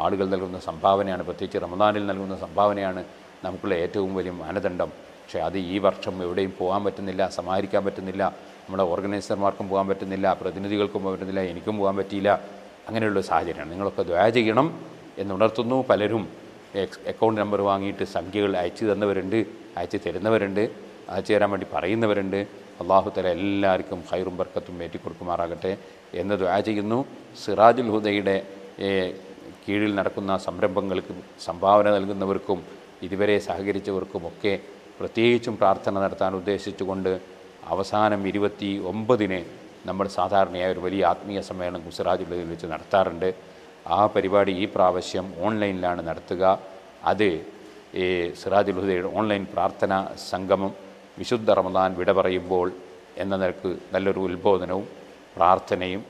ആളുകൾ നൽകുന്ന സംഭാവനയാണ് പ്രത്യേകിച്ച് റമദാനിൽ നൽകുന്ന സംഭാവനയാണ് നമുക്കുള്ള ഏറ്റവും വലിയ മാനദണ്ഡം പക്ഷേ അത് ഈ വർഷം എവിടെയും പോകാൻ പറ്റുന്നില്ല സമാഹരിക്കാൻ പറ്റുന്നില്ല നമ്മുടെ ഓർഗനൈസർമാർക്കും പോകാൻ പറ്റുന്നില്ല പ്രതിനിധികൾക്കും പോകാൻ പറ്റുന്നില്ല എനിക്കും പോകാൻ പറ്റിയില്ല അങ്ങനെയുള്ള സാഹചര്യമാണ് നിങ്ങളൊക്കെ ദ്വയ ചെയ്യണം എന്നുണർത്തുന്നു പലരും അക്കൗണ്ട് നമ്പർ വാങ്ങിയിട്ട് സംഖ്യകൾ അയച്ചു തന്നവരുണ്ട് അയച്ചു തരുന്നവരുണ്ട് അയച്ചു തരാൻ വേണ്ടി പറയുന്നവരുണ്ട് തല എല്ലാവർക്കും ഹൈറും ബർക്കത്തും ഏറ്റിക്കൊടുക്കുമാറാകട്ടെ എന്ന് ദ്വയ ചെയ്യുന്നു സിറാജുൽ ഹുദയുടെ കീഴിൽ നടക്കുന്ന സംരംഭങ്ങൾക്ക് സംഭാവന നൽകുന്നവർക്കും ഇതുവരെ സഹകരിച്ചവർക്കുമൊക്കെ പ്രത്യേകിച്ചും പ്രാർത്ഥന നടത്താൻ ഉദ്ദേശിച്ചുകൊണ്ട് അവസാനം ഇരുപത്തി ഒമ്പതിന് നമ്മൾ സാധാരണയായി ഒരു വലിയ ആത്മീയ സമ്മേളനം ഗുസറാജുള്ളതിൽ വെച്ച് നടത്താറുണ്ട് ആ പരിപാടി ഈ പ്രാവശ്യം ഓൺലൈനിലാണ് നടത്തുക അത് ഈ സിറാജുൽ ഹുദയുടെ ഓൺലൈൻ പ്രാർത്ഥന സംഗമം വിശുദ്ധ റമദാൻ വിട പറയുമ്പോൾ എന്ന നിലക്ക് നല്ലൊരു ഉത്ബോധനവും പ്രാർത്ഥനയും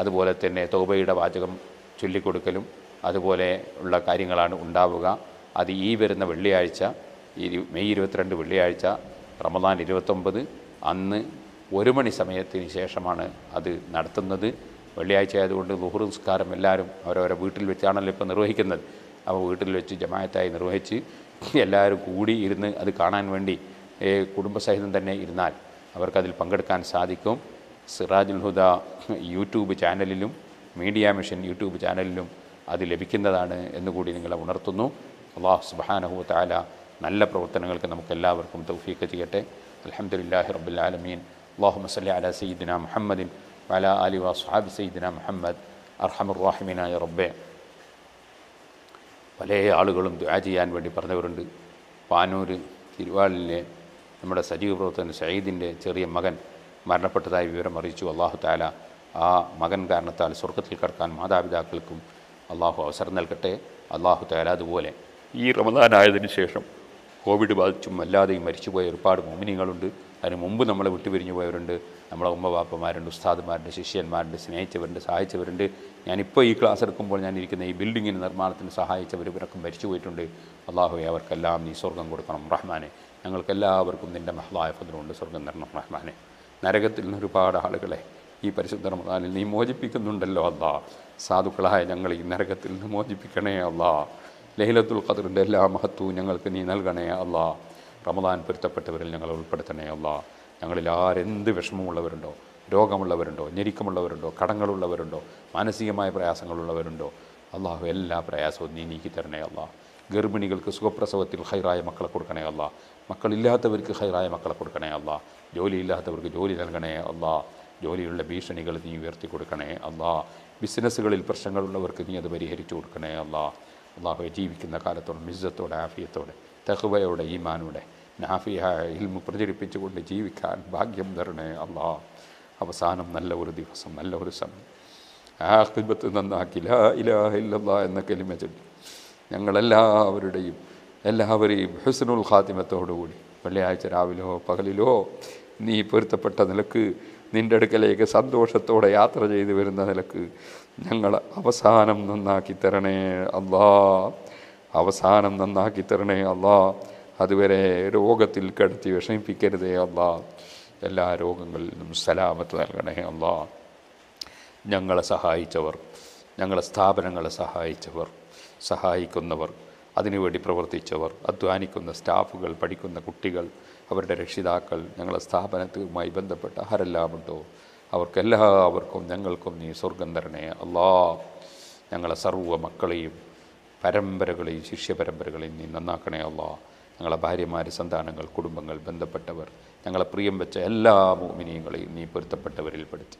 അതുപോലെ തന്നെ തോബയുടെ വാചകം ചൊല്ലിക്കൊടുക്കലും അതുപോലെ ഉള്ള കാര്യങ്ങളാണ് ഉണ്ടാവുക അത് ഈ വരുന്ന വെള്ളിയാഴ്ച ഇരു മെയ് ഇരുപത്തിരണ്ട് വെള്ളിയാഴ്ച റമദാൻ ഇരുപത്തൊമ്പത് അന്ന് ഒരു മണി സമയത്തിന് ശേഷമാണ് അത് നടത്തുന്നത് വെള്ളിയാഴ്ച ആയതുകൊണ്ട് ലുഹുർ നിസ്കാരം എല്ലാവരും അവരവരെ വീട്ടിൽ വെച്ചാണല്ലോ ഇപ്പോൾ നിർവഹിക്കുന്നത് അപ്പോൾ വീട്ടിൽ വെച്ച് ജമായത്തായി നിർവഹിച്ച് എല്ലാവരും കൂടി ഇരുന്ന് അത് കാണാൻ വേണ്ടി കുടുംബസഹിതം തന്നെ ഇരുന്നാൽ അവർക്കതിൽ പങ്കെടുക്കാൻ സാധിക്കും സിറാജുൽ ഹുദ യൂട്യൂബ് ചാനലിലും മീഡിയ മിഷൻ യൂട്യൂബ് ചാനലിലും അത് ലഭിക്കുന്നതാണ് എന്നുകൂടി നിങ്ങളെ ഉണർത്തുന്നു അള്ളാഹു സുബാനഹു താല നല്ല പ്രവർത്തനങ്ങൾക്ക് നമുക്ക് എല്ലാവർക്കും തൗഫീക്ക് ചെയ്യട്ടെ അലഹമുല്ലാഹി റബുലാലമീൻ അള്ളാഹു മസല്ല അല സയ്യിദിന മുഹമ്മദിൻ വല അലി വാസ്ഹാബി സയ്യിദിന മുഹമ്മദ് അർഹമുറാഹിമിനായ റബ്ബെ പല ആളുകളും ദുആ ചെയ്യാൻ വേണ്ടി പറഞ്ഞവരുണ്ട് പാനൂർ തിരുവാളിലെ നമ്മുടെ സജീവ പ്രവർത്തകൻ സയ്യിദിൻ്റെ ചെറിയ മകൻ മരണപ്പെട്ടതായ വിവരം അറിയിച്ചു അള്ളാഹു താല ആ മകൻ കാരണത്താൽ സ്വർഗത്തിൽ കടക്കാൻ മാതാപിതാക്കൾക്കും അള്ളാഹു അവസരം നൽകട്ടെ അള്ളാഹു താല അതുപോലെ ഈ റമദാനായതിന് ശേഷം കോവിഡ് ബാധിച്ചും അല്ലാതെയും മരിച്ചുപോയ ഒരുപാട് മോമിനികളുണ്ട് അതിന് മുമ്പ് നമ്മളെ വിട്ടുപിരിഞ്ഞു പോയവരുണ്ട് നമ്മളെ ഉമ്മ വാപ്പമാരുണ്ട് ഉസ്താദുമാരുണ്ട് ശിഷ്യന്മാരുണ്ട് സ്നേഹിച്ചവരുണ്ട് സഹായിച്ചവരുണ്ട് ഞാനിപ്പോൾ ഈ ക്ലാസ് എടുക്കുമ്പോൾ ഞാനിരിക്കുന്ന ഈ ബിൽഡിങ്ങിന് നിർമ്മാണത്തിന് സഹായിച്ചവർ ഇവരൊക്കെ മരിച്ചു പോയിട്ടുണ്ട് അള്ളാഹുവെ അവർക്കെല്ലാം നീ സ്വർഗം കൊടുക്കണം റഹ്മാനെ ഞങ്ങൾക്കെല്ലാവർക്കും നിൻ്റെ മഹദായ ഫതിലുണ്ട് സ്വർഗം തരണം റഹ്മാനെ നരകത്തിൽ നിന്ന് ഒരുപാട് ആളുകളെ ഈ പരിശുദ്ധ റമദാനിൽ നീ മോചിപ്പിക്കുന്നുണ്ടല്ലോ അല്ലാ സാധുക്കളായ ഞങ്ങൾ ഈ നരകത്തിൽ നിന്ന് മോചിപ്പിക്കണേ അല്ലാ ലഹിലത്തുൽ ഖദറിൻ്റെ എല്ലാ മഹത്വവും ഞങ്ങൾക്ക് നീ നൽകണേ അള്ളാ റമദാൻ പൊരുത്തപ്പെട്ടവരിൽ ഞങ്ങൾ ഉൾപ്പെടുത്തണേ അള്ളാ ഞങ്ങളിൽ ആരെന്ത് വിഷമമുള്ളവരുണ്ടോ രോഗമുള്ളവരുണ്ടോ ഞെരിക്കമുള്ളവരുണ്ടോ കടങ്ങളുള്ളവരുണ്ടോ മാനസികമായ പ്രയാസങ്ങളുള്ളവരുണ്ടോ അള്ളാഹു എല്ലാ പ്രയാസവും നീ നീക്കി തരണേ അള്ളാ ഗർഭിണികൾക്ക് സുഖപ്രസവത്തിൽ ഹൈറായ മക്കളെ കൊടുക്കണേ അല്ല മക്കളില്ലാത്തവർക്ക് ഹൈറായ മക്കളെ കൊടുക്കണേ അല്ല ജോലിയില്ലാത്തവർക്ക് ജോലി നൽകണേ അല്ല ജോലിയുള്ള ഭീഷണികൾ നീ ഉയർത്തി കൊടുക്കണേ അല്ല ബിസിനസ്സുകളിൽ പ്രശ്നങ്ങളുള്ളവർക്ക് നീ അത് പരിഹരിച്ചു കൊടുക്കണേ അല്ല അള്ളാഹുവെ ജീവിക്കുന്ന കാലത്തോളം മിസ്സത്തോടെ ആഫിയത്തോടെ തെഹുവയോടെ ഈമാനോടെ നാഫിയായ ഇൽമു പ്രചരിപ്പിച്ചുകൊണ്ട് ജീവിക്കാൻ ഭാഗ്യം തരണേ അള്ളാഹ് അവസാനം നല്ല ഒരു ദിവസം നല്ല ഒരു സമയം ആഹിബത്ത് നന്നാക്കി ലാ ഇലാഹ ഇല്ലല്ലാ എന്ന കലിമ ചൊല്ലി ഞങ്ങളെല്ലാവരുടെയും എല്ലാവരെയും ഹുസനുൽ ഖാത്തിമത്തോടുകൂടി വെള്ളിയാഴ്ച രാവിലെയോ പകലിലോ നീ പൊരുത്തപ്പെട്ട നിലക്ക് നിൻ്റെ അടുക്കലേക്ക് സന്തോഷത്തോടെ യാത്ര ചെയ്തു വരുന്ന നിലക്ക് ഞങ്ങൾ അവസാനം നന്നാക്കി തരണേ അല്ലാ അവസാനം നന്നാക്കി തരണേ അല്ലാ അതുവരെ രോഗത്തിൽ കിടത്തി വിഷമിപ്പിക്കരുതേ അല്ലാ എല്ലാ രോഗങ്ങളിൽ നിന്നും സലാമത്ത് നൽകണേ അല്ലാ ഞങ്ങളെ സഹായിച്ചവർ ഞങ്ങളെ സ്ഥാപനങ്ങളെ സഹായിച്ചവർ സഹായിക്കുന്നവർ അതിനുവേണ്ടി പ്രവർത്തിച്ചവർ അധ്വാനിക്കുന്ന സ്റ്റാഫുകൾ പഠിക്കുന്ന കുട്ടികൾ അവരുടെ രക്ഷിതാക്കൾ ഞങ്ങളെ സ്ഥാപനത്തുമായി ബന്ധപ്പെട്ട ആരെല്ലാമുണ്ടോ അവർക്കെല്ലാവർക്കും ഞങ്ങൾക്കും നീ സ്വർഗം തരണേ അല്ലാ ഞങ്ങളെ സർവ്വ മക്കളെയും പരമ്പരകളെയും ശിഷ്യപരമ്പരകളെയും നീ നന്നാക്കണേ അല്ലാ ഞങ്ങളെ ഭാര്യമാർ സന്താനങ്ങൾ കുടുംബങ്ങൾ ബന്ധപ്പെട്ടവർ ഞങ്ങളെ പ്രിയം വെച്ച എല്ലാ മോമിനിയങ്ങളെയും നീ പൊരുത്തപ്പെട്ടവരിൽ പെടുത്തി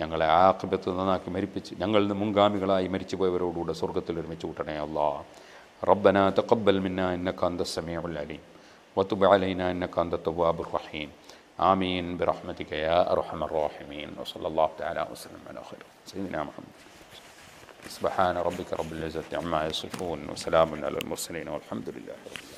ഞങ്ങളെ കൃപത്ത് നന്നാക്കി മരിപ്പിച്ച് ഞങ്ങളിൽ നിന്ന് മുൻഗാമികളായി പോയവരോടുകൂടെ സ്വർഗത്തിൽ ഒരുമിച്ച് കൂട്ടണേ അല്ലാ റബ്ബന തഖബ്ബൽ മിന്ന എന്നക്കാന്ത അലീം വത്തുബ അലൈന എന്നക്കാന്ത തവാബുർ റഹീം آمين برحمتك يا أرحم الراحمين وصلى الله تعالى وسلم على خير سيدنا محمد سبحان ربك رب العزة عما يصفون وسلام على المرسلين والحمد لله رب العالمين